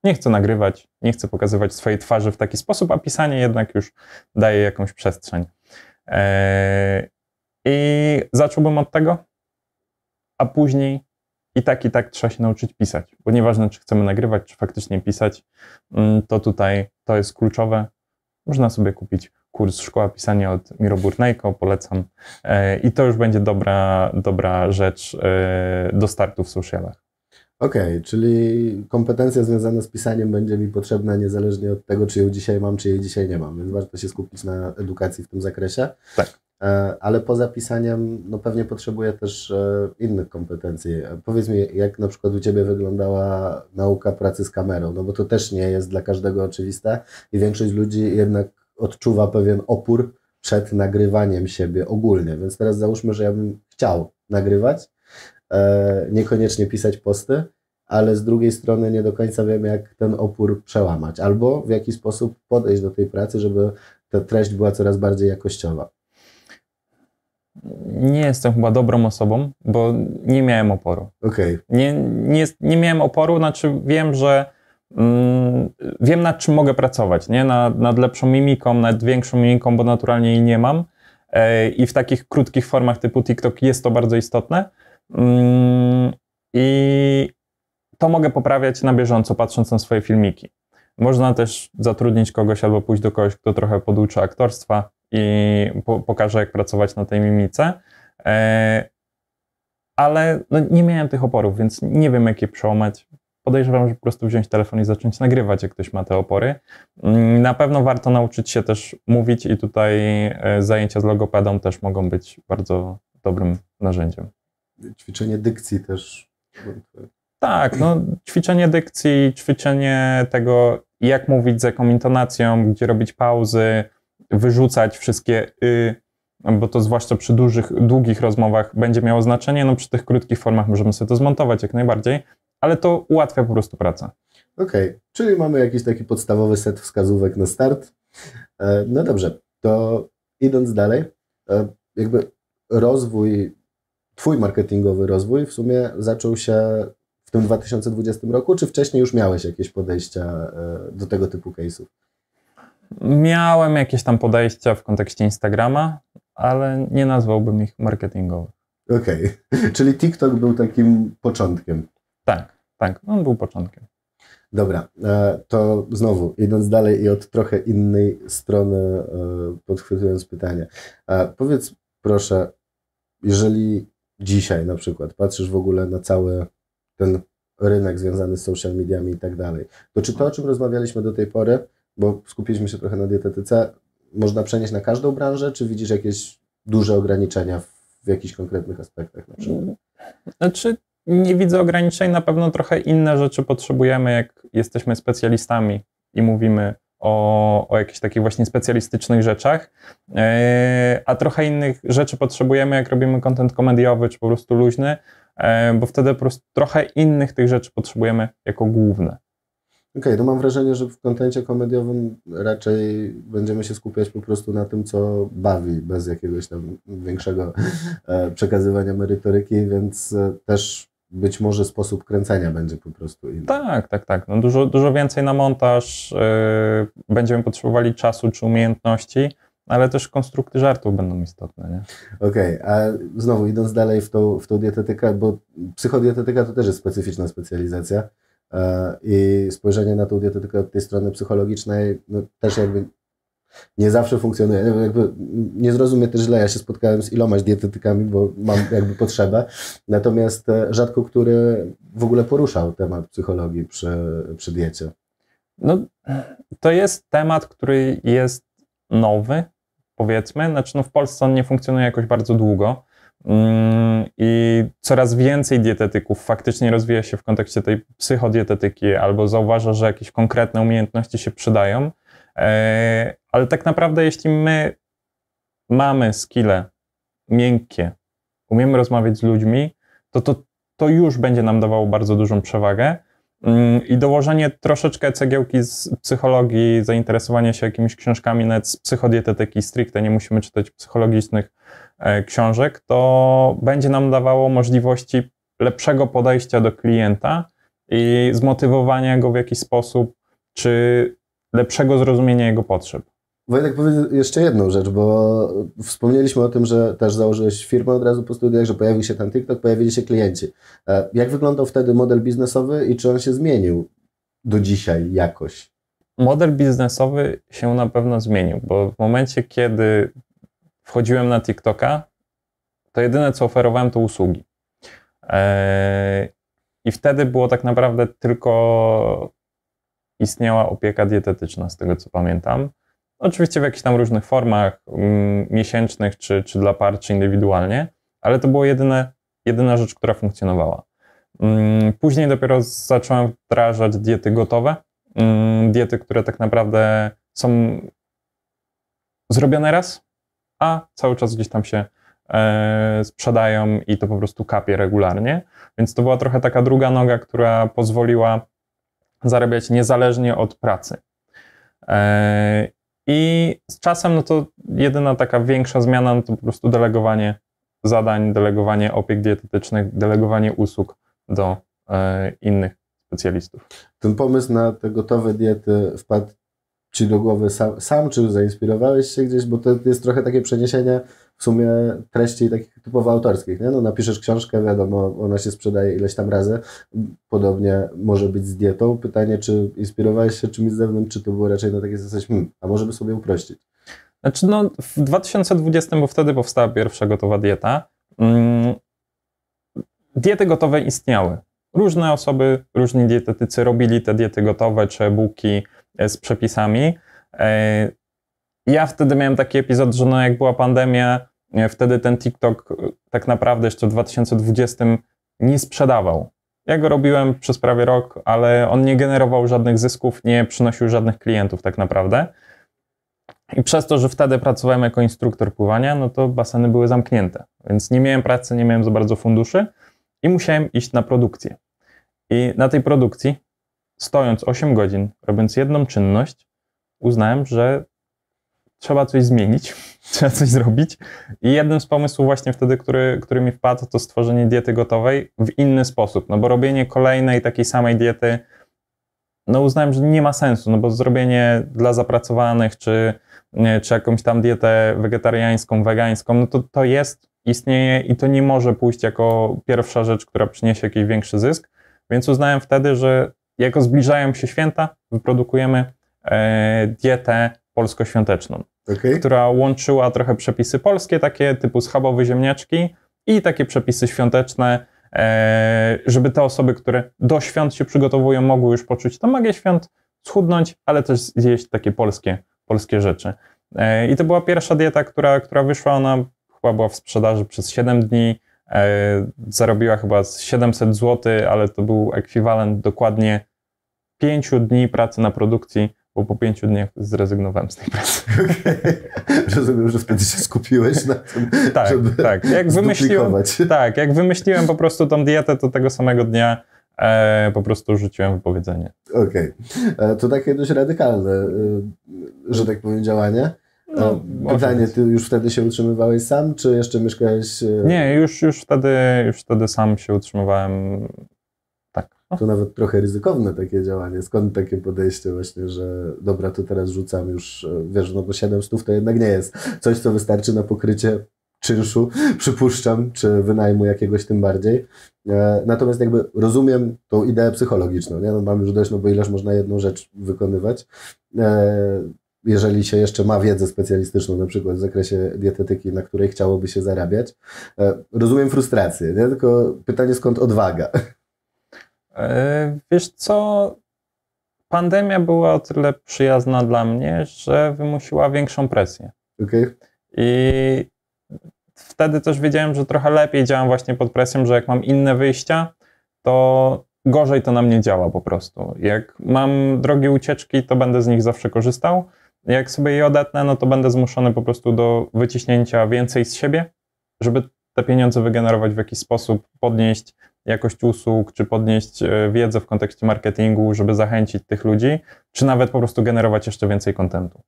Nie chce nagrywać, nie chce pokazywać swojej twarzy w taki sposób, a pisanie jednak już daje jakąś przestrzeń. Eee, I zacząłbym od tego, a później i tak, i tak trzeba się nauczyć pisać, bo nieważne, czy chcemy nagrywać, czy faktycznie pisać, mm, to tutaj to jest kluczowe. Można sobie kupić kurs Szkoła Pisania od Miro Burnejko, polecam. E, I to już będzie dobra, dobra rzecz e, do startu w socialach. Okej, okay, czyli kompetencja związana z pisaniem będzie mi potrzebna niezależnie od tego, czy ją dzisiaj mam, czy jej dzisiaj nie mam, więc warto się skupić na edukacji w tym zakresie. Tak. E, ale poza pisaniem, no pewnie potrzebuję też innych kompetencji. Powiedz mi, jak na przykład u Ciebie wyglądała nauka pracy z kamerą, no bo to też nie jest dla każdego oczywiste i większość ludzi jednak odczuwa pewien opór przed nagrywaniem siebie ogólnie. Więc teraz załóżmy, że ja bym chciał nagrywać, e, niekoniecznie pisać posty, ale z drugiej strony nie do końca wiem, jak ten opór przełamać, albo w jaki sposób podejść do tej pracy, żeby ta treść była coraz bardziej jakościowa. Nie jestem chyba dobrą osobą, bo nie miałem oporu. Okej. Okay. Nie, nie, nie miałem oporu, znaczy wiem, że Yy, wiem nad czym mogę pracować, nie? Nad, nad lepszą mimiką, nad większą mimiką, bo naturalnie jej nie mam. Yy, I w takich krótkich formach typu TikTok jest to bardzo istotne. Yy, I to mogę poprawiać na bieżąco, patrząc na swoje filmiki. Można też zatrudnić kogoś albo pójść do kogoś, kto trochę poduczy aktorstwa i po, pokaże, jak pracować na tej mimice. Ale no, nie miałem tych oporów, więc nie wiem, jak je przełamać podejrzewam, że po prostu wziąć telefon i zacząć nagrywać, jak ktoś ma te opory. Mm, na pewno warto nauczyć się też mówić i tutaj e, zajęcia z logopedą też mogą być bardzo dobrym narzędziem. Ćwiczenie dykcji też. Tak, no, ćwiczenie dykcji, ćwiczenie tego, jak mówić z jaką intonacją, gdzie robić pauzy, wyrzucać wszystkie y, bo to zwłaszcza przy dużych, długich rozmowach będzie miało znaczenie. No przy tych krótkich formach możemy sobie to zmontować jak najbardziej, ale to ułatwia po prostu pracę. Okej, okay. czyli mamy jakiś taki podstawowy set wskazówek na start. E, no dobrze, to idąc dalej, e, jakby rozwój, twój marketingowy rozwój w sumie zaczął się w tym 2020 roku, czy wcześniej już miałeś jakieś podejścia e, do tego typu case'ów? Miałem jakieś tam podejścia w kontekście Instagrama, ale nie nazwałbym ich marketingowych. Okej, okay. czyli TikTok był takim początkiem. Tak, tak, on był początkiem. Dobra, e, to znowu, idąc dalej i od trochę innej strony, e, podchwytując pytanie. E, powiedz proszę, jeżeli dzisiaj na przykład patrzysz w ogóle na cały ten rynek związany z social mediami i tak dalej, to czy to, o czym rozmawialiśmy do tej pory, bo skupiliśmy się trochę na dietetyce, można przenieść na każdą branżę, czy widzisz jakieś duże ograniczenia w, w jakichś konkretnych aspektach na przykład? Znaczy, nie widzę ograniczeń, na pewno trochę inne rzeczy potrzebujemy, jak jesteśmy specjalistami i mówimy o, o jakichś takich właśnie specjalistycznych rzeczach, yy, a trochę innych rzeczy potrzebujemy, jak robimy kontent komediowy czy po prostu luźny, yy, bo wtedy po prostu trochę innych tych rzeczy potrzebujemy jako główne. Okej, okay, to mam wrażenie, że w kontencie komediowym raczej będziemy się skupiać po prostu na tym, co bawi, bez jakiegoś tam większego e, przekazywania merytoryki, więc też być może sposób kręcenia będzie po prostu inny. Tak, tak, tak. No dużo, dużo więcej na montaż yy, będziemy potrzebowali czasu czy umiejętności, ale też konstrukty żartów będą istotne. Okej, okay, a znowu idąc dalej w tą, w tą dietetykę, bo psychodietetyka to też jest specyficzna specjalizacja e, i spojrzenie na tą dietetykę od tej strony psychologicznej no, też jakby nie zawsze funkcjonuje. Jakby nie zrozumie też źle, ja się spotkałem z ilomaś dietetykami, bo mam jakby potrzebę. Natomiast e, rzadko który w ogóle poruszał temat psychologii przy, przy diecie. No, to jest temat, który jest nowy, powiedzmy. Znaczy, no w Polsce on nie funkcjonuje jakoś bardzo długo. Mm, I coraz więcej dietetyków faktycznie rozwija się w kontekście tej psychodietetyki, albo zauważa, że jakieś konkretne umiejętności się przydają. E, ale tak naprawdę, jeśli my mamy skille miękkie, umiemy rozmawiać z ludźmi, to, to to już będzie nam dawało bardzo dużą przewagę. Mm, I dołożenie troszeczkę cegiełki z psychologii, zainteresowanie się jakimiś książkami, nawet z psychodietetyki stricte, nie musimy czytać psychologicznych e, książek, to będzie nam dawało możliwości lepszego podejścia do klienta i zmotywowania go w jakiś sposób, czy lepszego zrozumienia jego potrzeb. Wojtek, powiedz jeszcze jedną rzecz, bo wspomnieliśmy o tym, że też założyłeś firmę od razu po studiach, że pojawił się ten TikTok, pojawili się klienci. E, jak wyglądał wtedy model biznesowy i czy on się zmienił do dzisiaj jakoś? Model biznesowy się na pewno zmienił, bo w momencie, kiedy wchodziłem na TikToka, to jedyne co oferowałem to usługi. E, I wtedy było tak naprawdę tylko istniała opieka dietetyczna, z tego co pamiętam. Oczywiście w jakichś tam różnych formach mm, miesięcznych czy, czy dla par, czy indywidualnie, ale to była jedyne, jedyna rzecz, która funkcjonowała. Mm, później dopiero zacząłem wdrażać diety gotowe, mm, diety, które tak naprawdę są zrobione raz, a cały czas gdzieś tam się e, sprzedają i to po prostu kapie regularnie. Więc to była trochę taka druga noga, która pozwoliła zarabiać niezależnie od pracy. E, I z czasem, no to jedyna taka większa zmiana no to po prostu delegowanie zadań, delegowanie opiek dietetycznych, delegowanie usług do e, innych specjalistów. Ten pomysł na te gotowe diety wpadł czy do głowy sam, sam, czy zainspirowałeś się gdzieś, bo to jest trochę takie przeniesienie w sumie treści takich typowo autorskich, nie? No napiszesz książkę, wiadomo, ona się sprzedaje ileś tam razy, podobnie może być z dietą. Pytanie, czy inspirowałeś się czymś z zewnątrz, czy to było raczej na takie zasadzie, hmm, a może by sobie uprościć? Znaczy no, w 2020, bo wtedy powstała pierwsza gotowa dieta, mm, diety gotowe istniały. Różne osoby, różni dietetycy robili te diety gotowe, czy e-booki, E, z przepisami. E, ja wtedy miałem taki epizod, że no jak była pandemia, e, wtedy ten TikTok tak naprawdę jeszcze w 2020 nie sprzedawał. Ja go robiłem przez prawie rok, ale on nie generował żadnych zysków, nie przynosił żadnych klientów tak naprawdę. I przez to, że wtedy pracowałem jako instruktor pływania, no to baseny były zamknięte, więc nie miałem pracy, nie miałem za bardzo funduszy i musiałem iść na produkcję. I na tej produkcji stojąc 8 godzin, robiąc jedną czynność, uznałem, że trzeba coś zmienić, trzeba coś zrobić. I jednym z pomysłów właśnie wtedy, który, który mi wpadł, to stworzenie diety gotowej w inny sposób, no bo robienie kolejnej takiej samej diety, no uznałem, że nie ma sensu, no bo zrobienie dla zapracowanych, czy, czy jakąś tam dietę wegetariańską, wegańską, no to to jest, istnieje i to nie może pójść jako pierwsza rzecz, która przyniesie jakiś większy zysk, więc uznałem wtedy, że jako zbliżają się święta, wyprodukujemy e, dietę polsko-świąteczną, okay. która łączyła trochę przepisy polskie, takie typu schabowe ziemniaczki i takie przepisy świąteczne, e, żeby te osoby, które do świąt się przygotowują, mogły już poczuć tą magię świąt, schudnąć, ale też zjeść takie polskie, polskie rzeczy. E, I to była pierwsza dieta, która, która wyszła, ona chyba była w sprzedaży przez 7 dni, zarobiła chyba 700 zł, ale to był ekwiwalent dokładnie pięciu dni pracy na produkcji, bo po pięciu dniach zrezygnowałem z tej pracy. Rozumiem, że wtedy się skupiłeś na tym, tak, żeby tak. Jak wymyśliłem, tak, jak wymyśliłem po prostu tą dietę, to tego samego dnia e, po prostu rzuciłem wypowiedzenie. Okej. Okay. E, to takie dość radykalne, e, że tak powiem, działanie. E, no, Pytanie, ty już wtedy się utrzymywałeś sam, czy jeszcze mieszkałeś... Nie, już, już, wtedy, już wtedy sam się utrzymywałem no. To nawet trochę ryzykowne takie działanie. Skąd takie podejście właśnie, że dobra, to teraz rzucam już, e, wiesz, no bo 700 to jednak nie jest coś, co wystarczy na pokrycie czynszu, przypuszczam, czy wynajmu jakiegoś tym bardziej. E, natomiast jakby rozumiem tą ideę psychologiczną, nie? No mam już dość, no bo ileż można jedną rzecz wykonywać. E, jeżeli się jeszcze ma wiedzę specjalistyczną, na przykład w zakresie dietetyki, na której chciałoby się zarabiać, rozumiem frustrację, nie? tylko pytanie skąd odwaga. E, wiesz co, pandemia była o tyle przyjazna dla mnie, że wymusiła większą presję. Okay. I wtedy też wiedziałem, że trochę lepiej działam właśnie pod presją, że jak mam inne wyjścia, to gorzej to na mnie działa po prostu. Jak mam drogie ucieczki, to będę z nich zawsze korzystał. Jak sobie je odetnę, no to będę zmuszony po prostu do wyciśnięcia więcej z siebie, żeby te pieniądze wygenerować w jakiś sposób, podnieść jakość usług, czy podnieść e, wiedzę w kontekście marketingu, żeby zachęcić tych ludzi, czy nawet po prostu generować jeszcze więcej kontentu.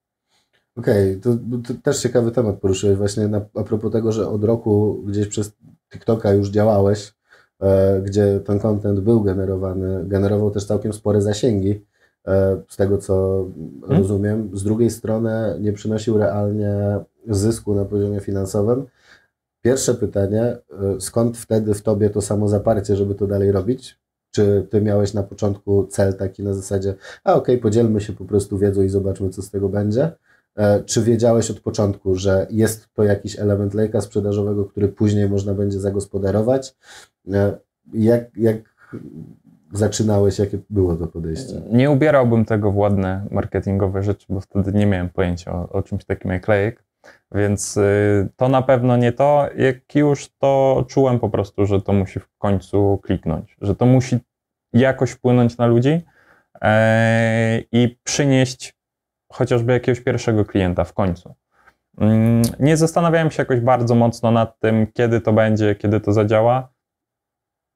Okej, okay, to, to, też ciekawy temat poruszyłeś właśnie na, a propos tego, że od roku gdzieś przez TikToka już działałeś, e, gdzie ten kontent był generowany, generował też całkiem spore zasięgi, e, z tego co hmm? rozumiem. Z drugiej strony nie przynosił realnie zysku na poziomie finansowym, Pierwsze pytanie, e, skąd wtedy w tobie to samo zaparcie, żeby to dalej robić? Czy ty miałeś na początku cel taki na zasadzie, a okej, okay, podzielmy się po prostu wiedzą i zobaczmy, co z tego będzie? E, czy wiedziałeś od początku, że jest to jakiś element lejka sprzedażowego, który później można będzie zagospodarować? E, jak, jak zaczynałeś, jakie było to podejście? Nie ubierałbym tego w ładne marketingowe rzeczy, bo wtedy nie miałem pojęcia o, o czymś takim jak lejek. Więc y, to na pewno nie to. Jak już to czułem po prostu, że to musi w końcu kliknąć, że to musi jakoś wpłynąć na ludzi e, i przynieść chociażby jakiegoś pierwszego klienta w końcu. Mm, nie zastanawiałem się jakoś bardzo mocno nad tym, kiedy to będzie, kiedy to zadziała.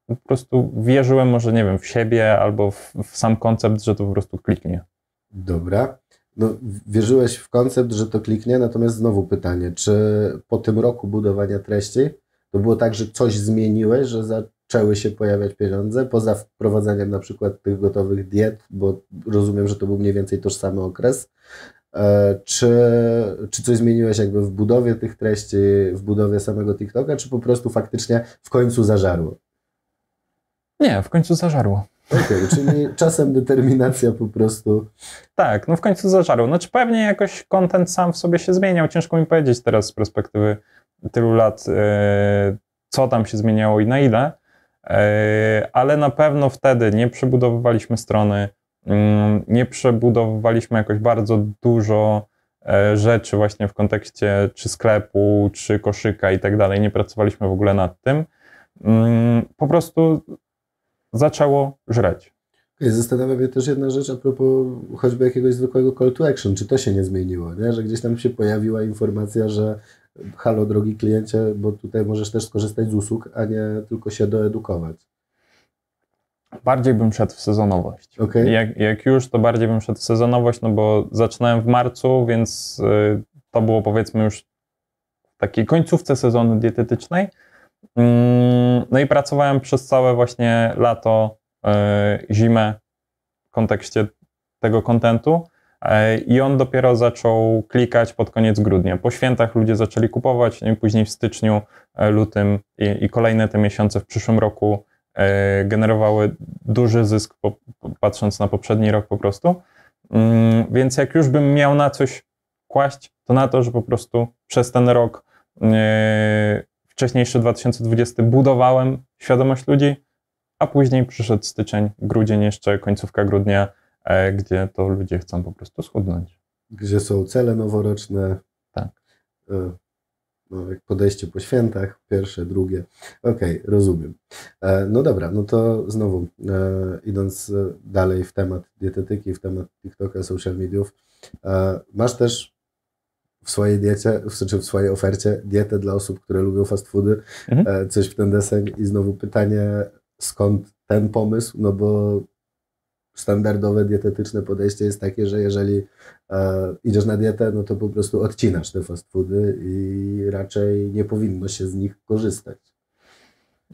Po prostu wierzyłem może, nie wiem, w siebie albo w, w sam koncept, że to po prostu kliknie. Dobra no, wierzyłeś w koncept, że to kliknie, natomiast znowu pytanie, czy po tym roku budowania treści to było tak, że coś zmieniłeś, że zaczęły się pojawiać pieniądze, poza wprowadzeniem na przykład tych gotowych diet, bo rozumiem, że to był mniej więcej tożsamy okres, e, czy, czy coś zmieniłeś jakby w budowie tych treści, w budowie samego TikToka, czy po prostu faktycznie w końcu zażarło? Nie, w końcu zażarło. Okej, okay, czyli czasem determinacja po prostu. Tak, no w końcu no Znaczy pewnie jakoś kontent sam w sobie się zmieniał. Ciężko mi powiedzieć teraz z perspektywy tylu lat, e, co tam się zmieniało i na ile, e, ale na pewno wtedy nie przebudowywaliśmy strony, mm, nie przebudowywaliśmy jakoś bardzo dużo e, rzeczy właśnie w kontekście czy sklepu, czy koszyka i tak dalej. Nie pracowaliśmy w ogóle nad tym. Mm, po prostu zaczęło żreć. Zastanawiam się też jedna rzecz a propos choćby jakiegoś zwykłego call to action, czy to się nie zmieniło, nie? że gdzieś tam się pojawiła informacja, że halo drogi kliencie, bo tutaj możesz też skorzystać z usług, a nie tylko się doedukować. Bardziej bym szedł w sezonowość. Okay. Jak, jak już, to bardziej bym szedł w sezonowość, no bo zaczynałem w marcu, więc y, to było powiedzmy już w takiej końcówce sezonu dietetycznej. Mm, no i pracowałem przez całe właśnie lato, e, zimę w kontekście tego kontentu. E, I on dopiero zaczął klikać pod koniec grudnia. Po świętach ludzie zaczęli kupować, no i później w styczniu, e, lutym i, i, kolejne te miesiące w przyszłym roku generowały duży zysk, patrząc na poprzedni rok po prostu. Mm, więc jak już bym miał na coś kłaść, to na to, że po prostu przez ten rok wcześniejszy 2020 budowałem świadomość ludzi, a później przyszedł styczeń, grudzień, jeszcze końcówka grudnia, e, gdzie to ludzie chcą po prostu schudnąć. Gdzie są cele noworoczne. Tak. E, no, jak podejście po świętach, pierwsze, drugie. Okej, okay, rozumiem. E, no dobra, no to znowu idąc dalej w temat dietetyki, w temat TikToka, social mediów, masz też w swojej diecie, czy znaczy w swojej ofercie dietę dla osób, które lubią fast foody, mhm. E, coś w ten deseń i znowu pytanie, skąd ten pomysł, no bo standardowe dietetyczne podejście jest takie, że jeżeli e, idziesz na dietę, no to po prostu odcinasz te fast foody i raczej nie powinno się z nich korzystać.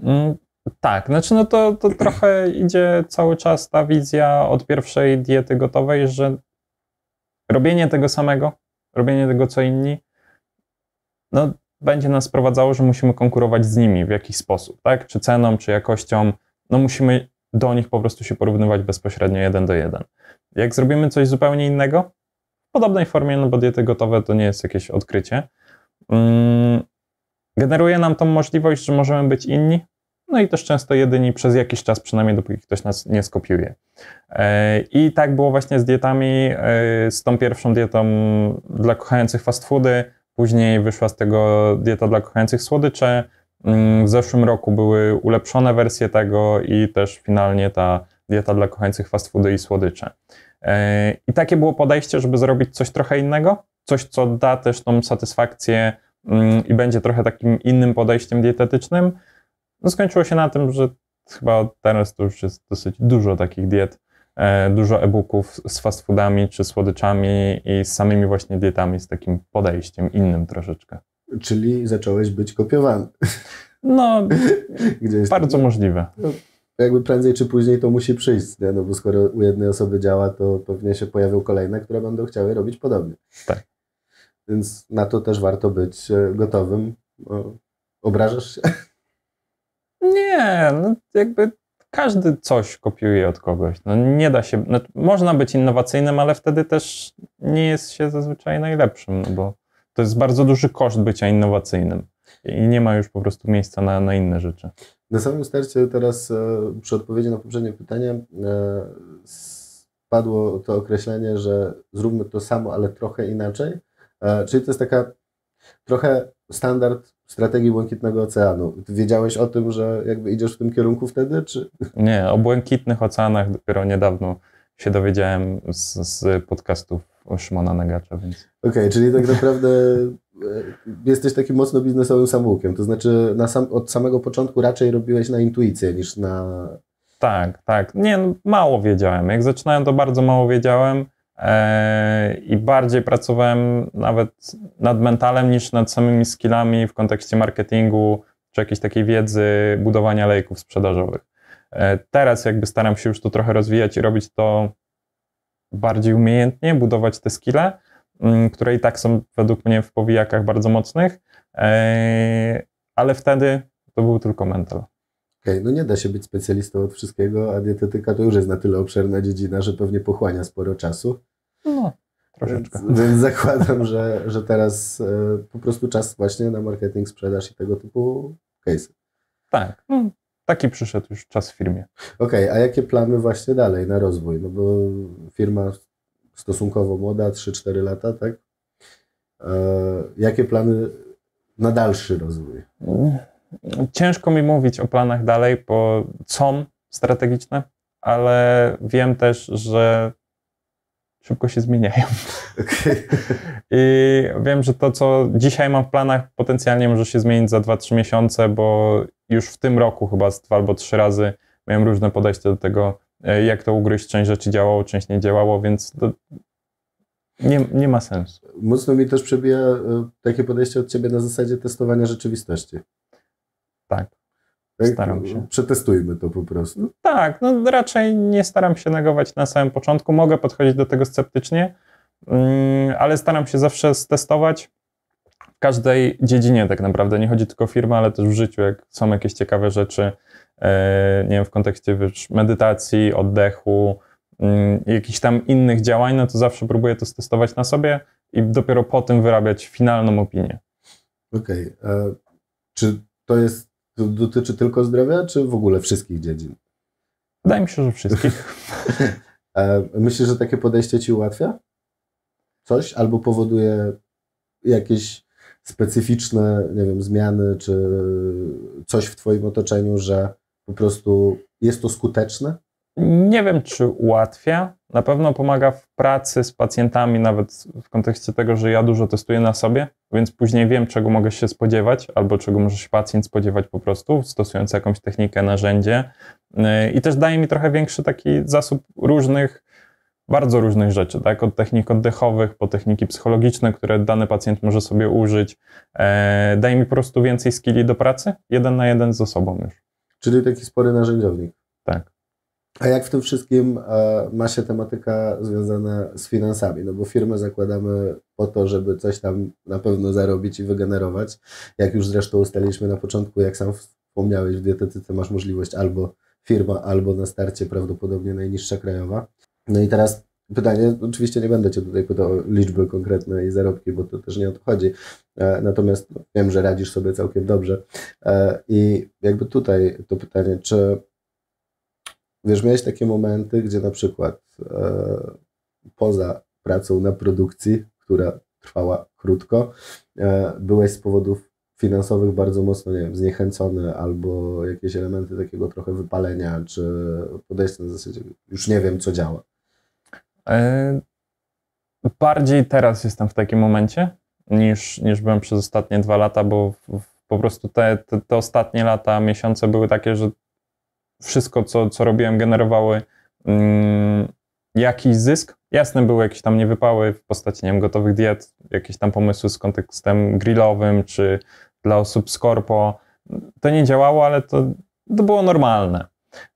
Mm, tak, znaczy no to, to trochę idzie cały czas ta wizja od pierwszej diety gotowej, że robienie tego samego robienie tego co inni, no, będzie nas prowadzało, że musimy konkurować z nimi w jakiś sposób, tak? Czy ceną, czy jakością, no musimy do nich po prostu się porównywać bezpośrednio jeden do jeden. Jak zrobimy coś zupełnie innego, w podobnej formie, no bo diety gotowe to nie jest jakieś odkrycie, mm, generuje nam tą możliwość, że możemy być inni, no i też często jedyni przez jakiś czas, przynajmniej dopóki ktoś nas nie skopiuje. E, I tak było właśnie z dietami, e, z tą pierwszą dietą dla kochających fast foody, później wyszła z tego dieta dla kochających słodycze, mm, w zeszłym roku były ulepszone wersje tego i też finalnie ta dieta dla kochających fast foody i słodycze. E, I takie było podejście, żeby zrobić coś trochę innego, coś, co da też tą satysfakcję mm, i będzie trochę takim innym podejściem dietetycznym, no skończyło się na tym, że chyba teraz to już jest dosyć dużo takich diet, e, dużo e-booków z fast foodami czy słodyczami i z samymi właśnie dietami, z takim podejściem innym troszeczkę. Czyli zacząłeś być kopiowany. No, bardzo możliwe. No, jakby prędzej czy później to musi przyjść, nie? no bo skoro u jednej osoby działa, to pewnie się pojawią kolejne, które będą chciały robić podobnie. Tak. Więc na to też warto być e, gotowym. Obrażasz się? Nie, no jakby każdy coś kopiuje od kogoś. No nie da się, no, można być innowacyjnym, ale wtedy też nie jest się zazwyczaj najlepszym, no bo to jest bardzo duży koszt bycia innowacyjnym i nie ma już po prostu miejsca na, na inne rzeczy. Na samym starcie teraz e, przy odpowiedzi na poprzednie pytanie e, padło to określenie, że zróbmy to samo, ale trochę inaczej. E, czyli to jest taka trochę standard strategii Błękitnego Oceanu. wiedziałeś o tym, że jakby idziesz w tym kierunku wtedy? Czy? Nie, o Błękitnych Oceanach dopiero niedawno się dowiedziałem z, z podcastów Szymona Negacza, więc... Okej, okay, czyli tak naprawdę e, jesteś takim mocno biznesowym samoukiem, to znaczy sam, od samego początku raczej robiłeś na intuicję niż na... Tak, tak. Nie, no, mało wiedziałem. Jak zaczynałem, to bardzo mało wiedziałem. E, i bardziej pracowałem nawet nad mentalem niż nad samymi skillami w kontekście marketingu czy jakiejś takiej wiedzy budowania lejków sprzedażowych. E, teraz jakby staram się już to trochę rozwijać i robić to bardziej umiejętnie, budować te skille, mm, które i tak są według mnie w powijakach bardzo mocnych, e, ale wtedy to był tylko mental. Okej, okay, no nie da się być specjalistą od wszystkiego, a dietetyka to już jest na tyle obszerna dziedzina, że pewnie pochłania sporo czasu. No, troszeczkę. Więc, więc zakładam, że, że teraz e, po prostu czas właśnie na marketing, sprzedaż i tego typu case. Tak, no, taki przyszedł już czas w firmie. Okej, okay, a jakie plany właśnie dalej na rozwój? No bo firma stosunkowo młoda, 3-4 lata, tak? E, jakie plany na dalszy rozwój? Mm ciężko mi mówić o planach dalej, bo są strategiczne, ale wiem też, że szybko się zmieniają. Okay. I wiem, że to, co dzisiaj mam w planach, potencjalnie może się zmienić za 2-3 miesiące, bo już w tym roku chyba dwa albo trzy razy miałem różne podejście do tego, e, jak to ugryźć. Część rzeczy działało, część nie działało, więc to nie, nie ma sensu. Mocno mi też przebija e, takie podejście od ciebie na zasadzie testowania rzeczywistości. Tak. tak. Staram no, się. Przetestujmy to po prostu. No tak, no raczej nie staram się negować na samym początku. Mogę podchodzić do tego sceptycznie, mm, ale staram się zawsze testować w każdej dziedzinie tak naprawdę. Nie chodzi tylko o firmę, ale też w życiu, jak są jakieś ciekawe rzeczy, e, nie wiem, w kontekście wiesz, medytacji, oddechu, mm, jakichś tam innych działań, no to zawsze próbuję to testować na sobie i dopiero po tym wyrabiać finalną opinię. Okej. Okay. E, czy to jest to dotyczy tylko zdrowia, czy w ogóle wszystkich dziedzin? Wydaje mi się, że wszystkich. E, myślisz, że takie podejście ci ułatwia? Coś albo powoduje jakieś specyficzne, nie wiem, zmiany, czy coś w Twoim otoczeniu, że po prostu jest to skuteczne? Nie wiem, czy ułatwia. Na pewno pomaga w pracy z pacjentami, nawet w kontekście tego, że ja dużo testuję na sobie, więc później wiem, czego mogę się spodziewać, albo czego może się pacjent spodziewać po prostu, stosując jakąś technikę, narzędzie. Y, I też daje mi trochę większy taki zasób różnych, bardzo różnych rzeczy, tak? Od technik oddechowych, po techniki psychologiczne, które dany pacjent może sobie użyć. E, daje mi po prostu więcej skilli do pracy, jeden na jeden z osobą już. Czyli taki spory narzędziownik. Tak. A jak w tym wszystkim e, ma się tematyka związana z finansami? No bo firmy zakładamy po to, żeby coś tam na pewno zarobić i wygenerować. Jak już zresztą ustaliliśmy na początku, jak sam wspomniałeś, w dietetyce masz możliwość albo firma, albo na starcie prawdopodobnie najniższa krajowa. No i teraz pytanie, oczywiście nie będę Cię tutaj pytał o liczby konkretne i zarobki, bo to też nie o to chodzi. E, natomiast wiem, że radzisz sobie całkiem dobrze. E, I jakby tutaj to pytanie, czy Wiesz, miałeś takie momenty, gdzie na przykład e, poza pracą na produkcji, która trwała krótko, e, byłeś z powodów finansowych bardzo mocno, nie wiem, zniechęcony albo jakieś elementy takiego trochę wypalenia, czy podejścia na zasadzie już nie wiem, co działa. E, bardziej teraz jestem w takim momencie niż, niż byłem przez ostatnie dwa lata, bo w, w po prostu te, te, te, ostatnie lata, miesiące były takie, że wszystko, co, co robiłem, generowały mm, jakiś zysk. Jasne, były jakieś tam niewypały w postaci nie wiem, gotowych diet, jakieś tam pomysły z kontekstem grillowym czy dla osób z korpo. To nie działało, ale to, to było normalne.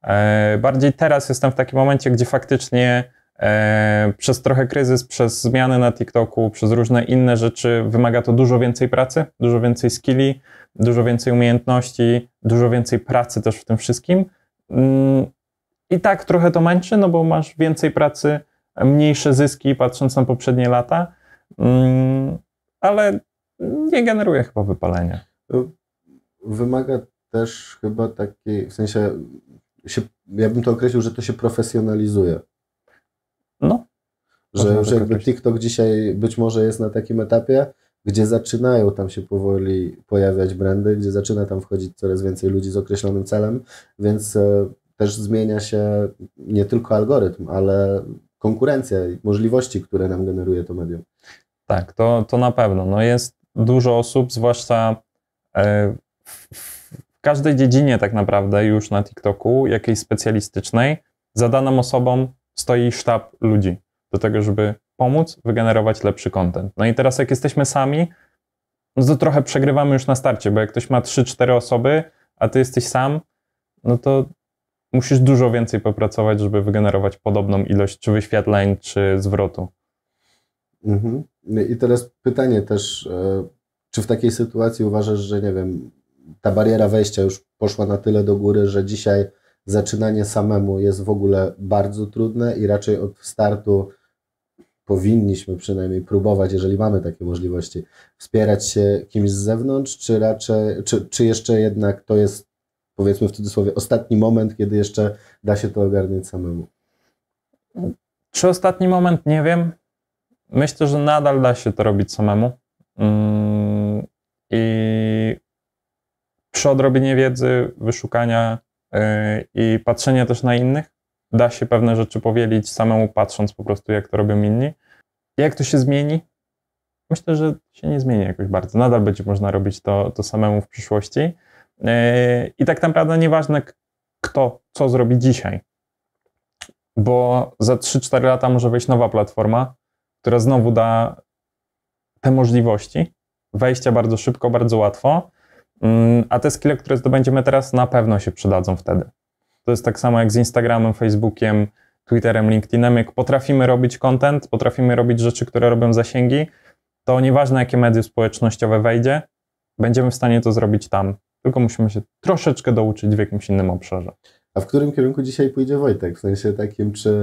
E, bardziej teraz jestem w takim momencie, gdzie faktycznie e, przez trochę kryzys, przez zmiany na TikToku, przez różne inne rzeczy wymaga to dużo więcej pracy, dużo więcej skilli, dużo więcej umiejętności, dużo więcej pracy też w tym wszystkim. Yy, I tak trochę to męczy, no bo masz więcej pracy, mniejsze zyski patrząc na poprzednie lata, yy, ale nie generuje chyba wypalenia. Wymaga też chyba takiej, w sensie, się, ja bym to określił, że to się profesjonalizuje. No. Że, że tak jakby TikTok dzisiaj być może jest na takim etapie, gdzie zaczynają tam się powoli pojawiać brandy, gdzie zaczyna tam wchodzić coraz więcej ludzi z określonym celem, więc e, też zmienia się nie tylko algorytm, ale konkurencja i możliwości, które nam generuje to medium. Tak, to, to na pewno. No jest dużo osób, zwłaszcza e, w każdej dziedzinie tak naprawdę już na TikToku, jakiejś specjalistycznej, za daną osobą stoi sztab ludzi do tego, żeby pomóc wygenerować lepszy kontent. No i teraz jak jesteśmy sami, no to trochę przegrywamy już na starcie, bo jak ktoś ma 3-4 osoby, a ty jesteś sam, no to musisz dużo więcej popracować, żeby wygenerować podobną ilość czy wyświetleń, czy zwrotu. Mhm. No I teraz pytanie też, e, czy w takiej sytuacji uważasz, że nie wiem, ta bariera wejścia już poszła na tyle do góry, że dzisiaj zaczynanie samemu jest w ogóle bardzo trudne i raczej od startu powinniśmy przynajmniej próbować, jeżeli mamy takie możliwości, wspierać się kimś z zewnątrz, czy raczej, czy, czy jeszcze jednak to jest, powiedzmy w cudzysłowie, ostatni moment, kiedy jeszcze da się to ogarnąć samemu? Czy ostatni moment? Nie wiem. Myślę, że nadal da się to robić samemu. Mm, I przy odrobinie wiedzy, wyszukania y, i patrzenia też na innych, da się pewne rzeczy powielić samemu, patrząc po prostu, jak to robią inni. Jak to się zmieni? Myślę, że się nie zmieni jakoś bardzo. Nadal będzie można robić to, to samemu w przyszłości. E, I tak naprawdę nieważne, kto co zrobi dzisiaj, bo za 3-4 lata może wejść nowa platforma, która znowu da te możliwości wejścia bardzo szybko, bardzo łatwo. Mm, a te skille, które zdobędziemy teraz, na pewno się przydadzą wtedy. To jest tak samo jak z Instagramem, Facebookiem, Twitterem, LinkedInem. Jak potrafimy robić content, potrafimy robić rzeczy, które robią zasięgi, to nieważne jakie medium społecznościowe wejdzie, będziemy w stanie to zrobić tam. Tylko musimy się troszeczkę douczyć w jakimś innym obszarze. A w którym kierunku dzisiaj pójdzie Wojtek? W sensie takim, czy y,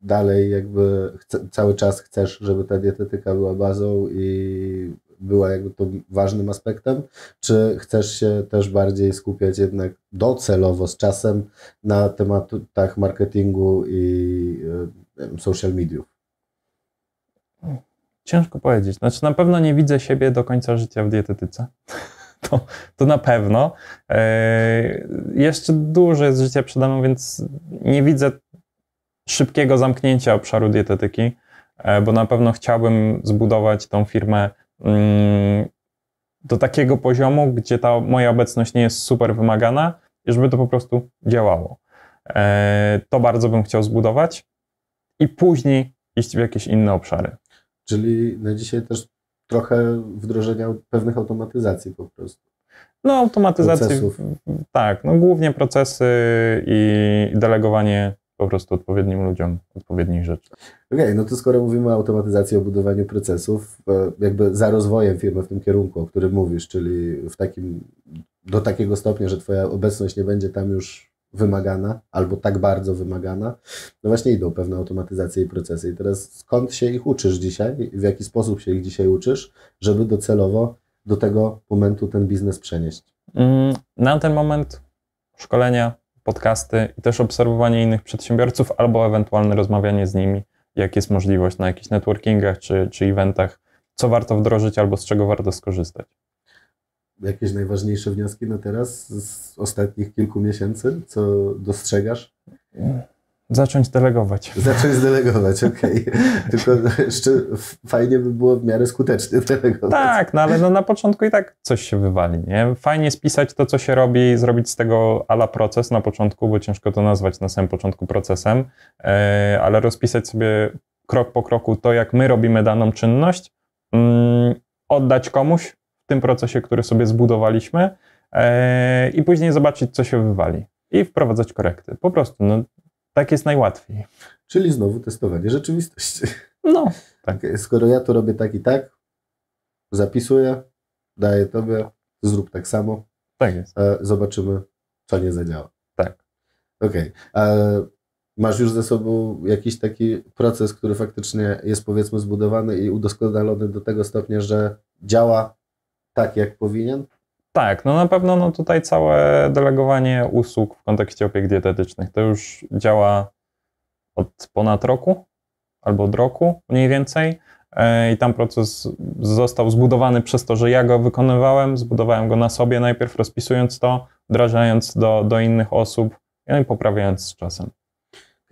dalej jakby chce, cały czas chcesz, żeby ta dietetyka była bazą i była jakby to ważnym aspektem, czy chcesz się też bardziej skupiać jednak docelowo z czasem na tematach marketingu i e, social mediów? Ciężko powiedzieć. Znaczy, na pewno nie widzę siebie do końca życia w dietetyce. To, to na pewno. E, jeszcze dużo jest życia przede mną, więc nie widzę szybkiego zamknięcia obszaru dietetyki, e, bo na pewno chciałbym zbudować tą firmę Yy, do takiego poziomu, gdzie ta moja obecność nie jest super wymagana, żeby to po prostu działało. Yy, to bardzo bym chciał zbudować i później iść w jakieś inne obszary. Czyli na dzisiaj też trochę wdrożenia pewnych automatyzacji po prostu. No, automatyzacji. Procesów. Tak, no głównie procesy i delegowanie po prostu odpowiednim ludziom odpowiednich rzeczy. Okej, okay, no to skoro mówimy o automatyzacji, o budowaniu procesów, e, jakby za rozwojem firmy w tym kierunku, o którym mówisz, czyli w takim, do takiego stopnia, że Twoja obecność nie będzie tam już wymagana, albo tak bardzo wymagana, no właśnie idą pewne automatyzacje i procesy. I teraz skąd się ich uczysz dzisiaj, w jaki sposób się ich dzisiaj uczysz, żeby docelowo do tego momentu ten biznes przenieść? Mm, na ten moment szkolenia podcasty i też obserwowanie innych przedsiębiorców albo ewentualne rozmawianie z nimi, jak jest możliwość na jakichś networkingach czy, czy eventach, co warto wdrożyć albo z czego warto skorzystać. Jakieś najważniejsze wnioski na teraz z ostatnich kilku miesięcy, co dostrzegasz? Zacząć delegować. Zacząć delegować, okej. Okay. Tylko jeszcze fajnie by było w miarę skutecznie delegować. Tak, no ale no na początku i tak coś się wywali, nie? Fajnie spisać to, co się robi i zrobić z tego ala proces na początku, bo ciężko to nazwać na samym początku procesem, e, ale rozpisać sobie krok po kroku to, jak my robimy daną czynność, mm, oddać komuś w tym procesie, który sobie zbudowaliśmy e, i później zobaczyć, co się wywali i wprowadzać korekty. Po prostu, no, tak jest najłatwiej. Czyli znowu testowanie rzeczywistości. No. Tak. Skoro ja to robię tak i tak, zapisuję, daję tobie, zrób tak samo. Tak jest. E, zobaczymy, co nie zadziała. Tak. Okej. Okay. Masz już ze sobą jakiś taki proces, który faktycznie jest powiedzmy zbudowany i udoskonalony do tego stopnia, że działa tak, jak powinien? Tak, no na pewno no tutaj całe delegowanie usług w kontekście opiek dietetycznych to już działa od ponad roku albo od roku mniej więcej. E, I tam proces został zbudowany przez to, że ja go wykonywałem, zbudowałem go na sobie najpierw, rozpisując to, wdrażając do, do innych osób no i poprawiając z czasem.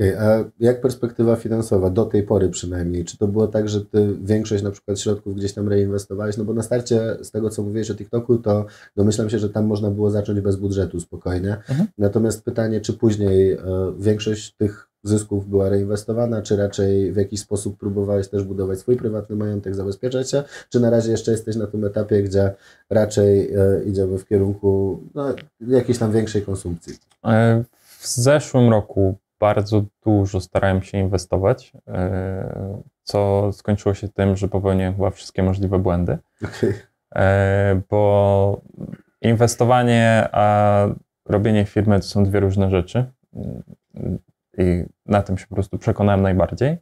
Okay, a jak perspektywa finansowa do tej pory przynajmniej? Czy to było tak, że ty większość na przykład środków gdzieś tam reinwestowałeś? No bo na starcie z tego, co mówiłeś o TikToku, to domyślam się, że tam można było zacząć bez budżetu spokojnie. Mhm. Natomiast pytanie, czy później y, większość tych zysków była reinwestowana, czy raczej w jakiś sposób próbowałeś też budować swój prywatny majątek, zabezpieczać się, czy na razie jeszcze jesteś na tym etapie, gdzie raczej y, idziemy w kierunku no, jakiejś tam większej konsumpcji? E, w zeszłym roku bardzo dużo starałem się inwestować, e, co skończyło się tym, że popełniłem chyba wszystkie możliwe błędy. Okay. E, bo inwestowanie a robienie firmy to są dwie różne rzeczy. Mm, I na tym się po prostu przekonałem najbardziej.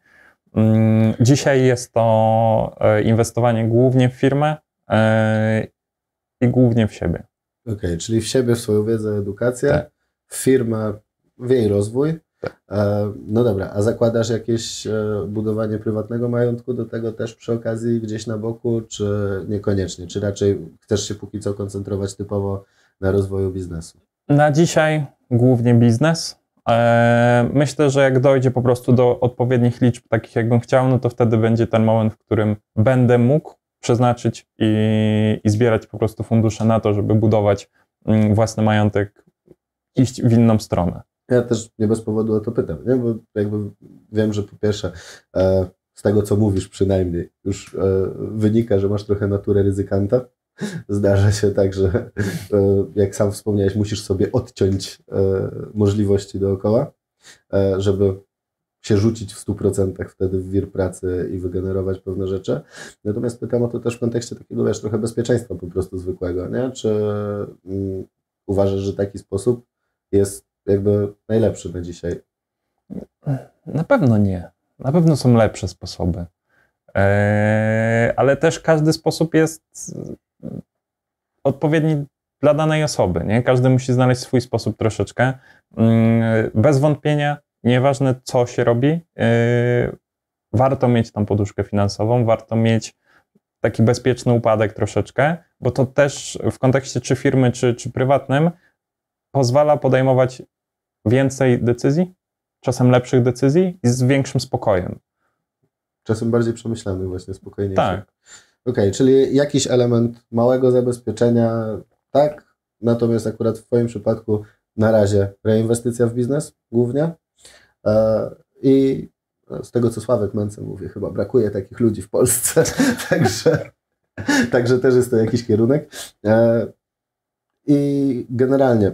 Mm, dzisiaj jest to e, inwestowanie głównie w firmę i głównie w siebie. Okej, okay, czyli w siebie, w swoją wiedzę, edukację, tak. w firmę, w jej rozwój, tak. E, no dobra, a zakładasz jakieś e, budowanie prywatnego majątku do tego też przy okazji gdzieś na boku, czy niekoniecznie? Czy raczej chcesz się póki co koncentrować typowo na rozwoju biznesu? Na dzisiaj głównie biznes. E, myślę, że jak dojdzie po prostu do odpowiednich liczb, takich jakbym chciał, no to wtedy będzie ten moment, w którym będę mógł przeznaczyć i, i zbierać po prostu fundusze na to, żeby budować mm, własny majątek, iść w inną stronę ja też nie bez powodu o to pytam, nie? bo jakby wiem, że po pierwsze e, z tego, co mówisz przynajmniej, już e, wynika, że masz trochę naturę ryzykanta. Zdarza się tak, że e, jak sam wspomniałeś, musisz sobie odciąć możliwości dookoła, żeby się rzucić w 100% wtedy w wir pracy i wygenerować pewne rzeczy. Natomiast pytam o to też w kontekście takiego, wiesz, trochę bezpieczeństwa po prostu zwykłego, nie? Czy mm, uważasz, że taki sposób jest jakby najlepszy na dzisiaj? Na pewno nie. Na pewno są lepsze sposoby. Eee, ale też każdy sposób jest mm, odpowiedni dla danej osoby. Nie? Każdy musi znaleźć swój sposób troszeczkę. Mm, bez wątpienia, nieważne co się robi, eee, warto mieć tam poduszkę finansową, warto mieć taki bezpieczny upadek troszeczkę, bo to też w kontekście czy firmy, czy, czy prywatnym pozwala podejmować więcej decyzji, czasem lepszych decyzji i z większym spokojem. Czasem bardziej przemyślanych, właśnie spokojniejszych. Tak. Okej, okay, czyli jakiś element małego zabezpieczenia, tak, natomiast akurat w Twoim przypadku na razie reinwestycja w biznes głównie e, i z tego, co Sławek Mencen mówi, chyba brakuje takich ludzi w Polsce, także, także też jest to jakiś kierunek. E, I generalnie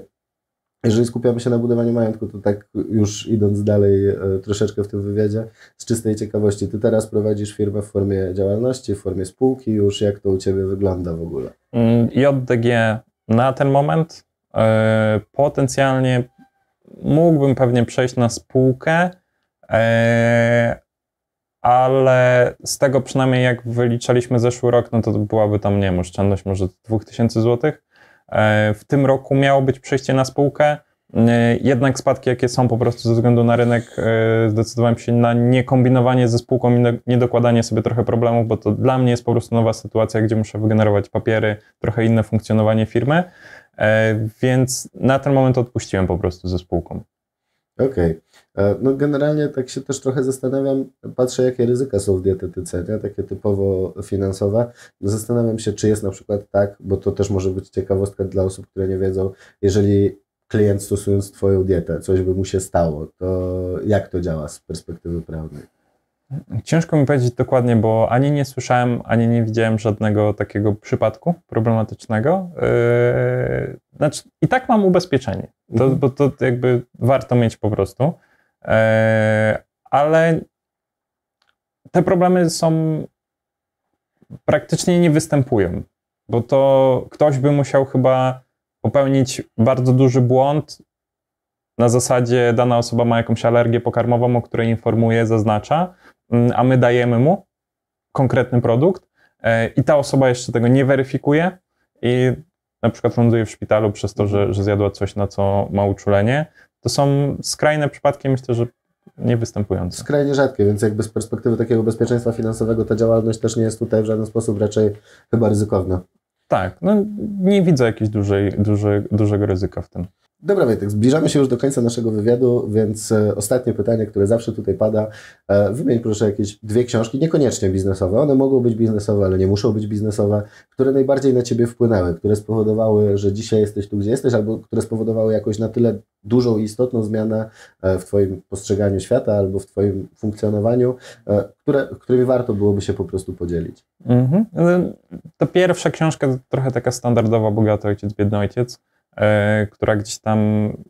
jeżeli skupiamy się na budowaniu majątku, to tak już idąc dalej e, troszeczkę w tym wywiadzie, z czystej ciekawości, ty teraz prowadzisz firmę w formie działalności, w formie spółki już, jak to u ciebie wygląda w ogóle? Mm, JDG na ten moment e, potencjalnie mógłbym pewnie przejść na spółkę, e, ale z tego przynajmniej jak wyliczaliśmy zeszły rok, no to byłaby tam, nie wiem, oszczędność może 2000 złotych E, w tym roku miało być przejście na spółkę, e, jednak spadki, jakie są po prostu ze względu na rynek, e, zdecydowałem się na niekombinowanie ze spółką i niedokładanie sobie trochę problemów, bo to dla mnie jest po prostu nowa sytuacja, gdzie muszę wygenerować papiery, trochę inne funkcjonowanie firmy, więc na ten moment odpuściłem po prostu ze spółką. Okej. Okay. E, no generalnie tak się też trochę zastanawiam, patrzę jakie ryzyka są w dietetyce, nie? takie typowo finansowe. No, zastanawiam się, czy jest na przykład tak, bo to też może być ciekawostka dla osób, które nie wiedzą, jeżeli klient stosując Twoją dietę, coś by mu się stało, to jak to działa z perspektywy prawnej? Ciężko mi powiedzieć dokładnie, bo ani nie słyszałem, ani nie widziałem żadnego takiego przypadku problematycznego. Yy, znaczy, i tak mam ubezpieczenie, to, mhm. bo to jakby warto mieć po prostu. E, ale te problemy są praktycznie nie występują, bo to ktoś by musiał chyba popełnić bardzo duży błąd. Na zasadzie dana osoba ma jakąś alergię pokarmową, o której informuje, zaznacza, mm, a my dajemy mu konkretny produkt e, i ta osoba jeszcze tego nie weryfikuje i na przykład ląduje w szpitalu przez to, że, że zjadła coś, na co ma uczulenie, to są skrajne przypadki, myślę, że nie występujące. Skrajnie rzadkie, więc jakby z perspektywy takiego bezpieczeństwa finansowego ta działalność też nie jest tutaj w żaden sposób raczej chyba ryzykowna. Tak, no nie widzę jakiegoś dużej, dużej dużego ryzyka w tym. Dobra Wojtek, zbliżamy się już do końca naszego wywiadu, więc e, ostatnie pytanie, które zawsze tutaj pada. E, wymień proszę jakieś dwie książki, niekoniecznie biznesowe. One mogą być biznesowe, ale nie muszą być biznesowe, które najbardziej na Ciebie wpłynęły, które spowodowały, że dzisiaj jesteś tu, gdzie jesteś, albo które spowodowały jakąś na tyle dużą i istotną zmianę e, w Twoim postrzeganiu świata albo w Twoim funkcjonowaniu, które, którymi warto byłoby się po prostu podzielić. Mm -hmm. To pierwsza książka, trochę taka standardowa, Bogaty Ojciec, Biedny Ojciec E, która gdzieś tam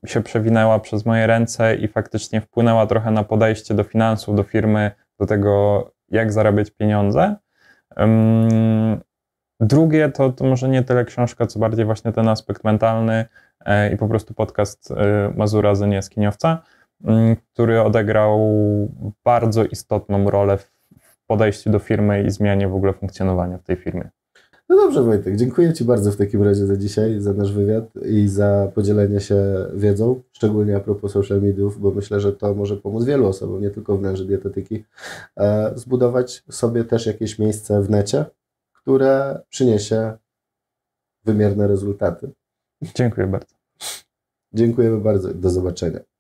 się przewinęła przez moje ręce i faktycznie wpłynęła trochę na podejście do finansów, do firmy, do tego, jak zarabiać pieniądze. Drugie to, to może nie tyle książka, co bardziej właśnie ten aspekt mentalny e, i po prostu podcast e, Mazura Zenieskiniowca, mm, który odegrał bardzo istotną rolę w podejściu do firmy i zmianie w ogóle funkcjonowania w tej firmie. No dobrze, Wojtek, dziękuję Ci bardzo w takim razie za dzisiaj, za nasz wywiad i za podzielenie się wiedzą, szczególnie a propos social mediów, bo myślę, że to może pomóc wielu osobom, nie tylko w branży dietetyki, e, zbudować sobie też jakieś miejsce w necie, które przyniesie wymierne rezultaty. Dziękuję bardzo. Dziękujemy bardzo. Do zobaczenia.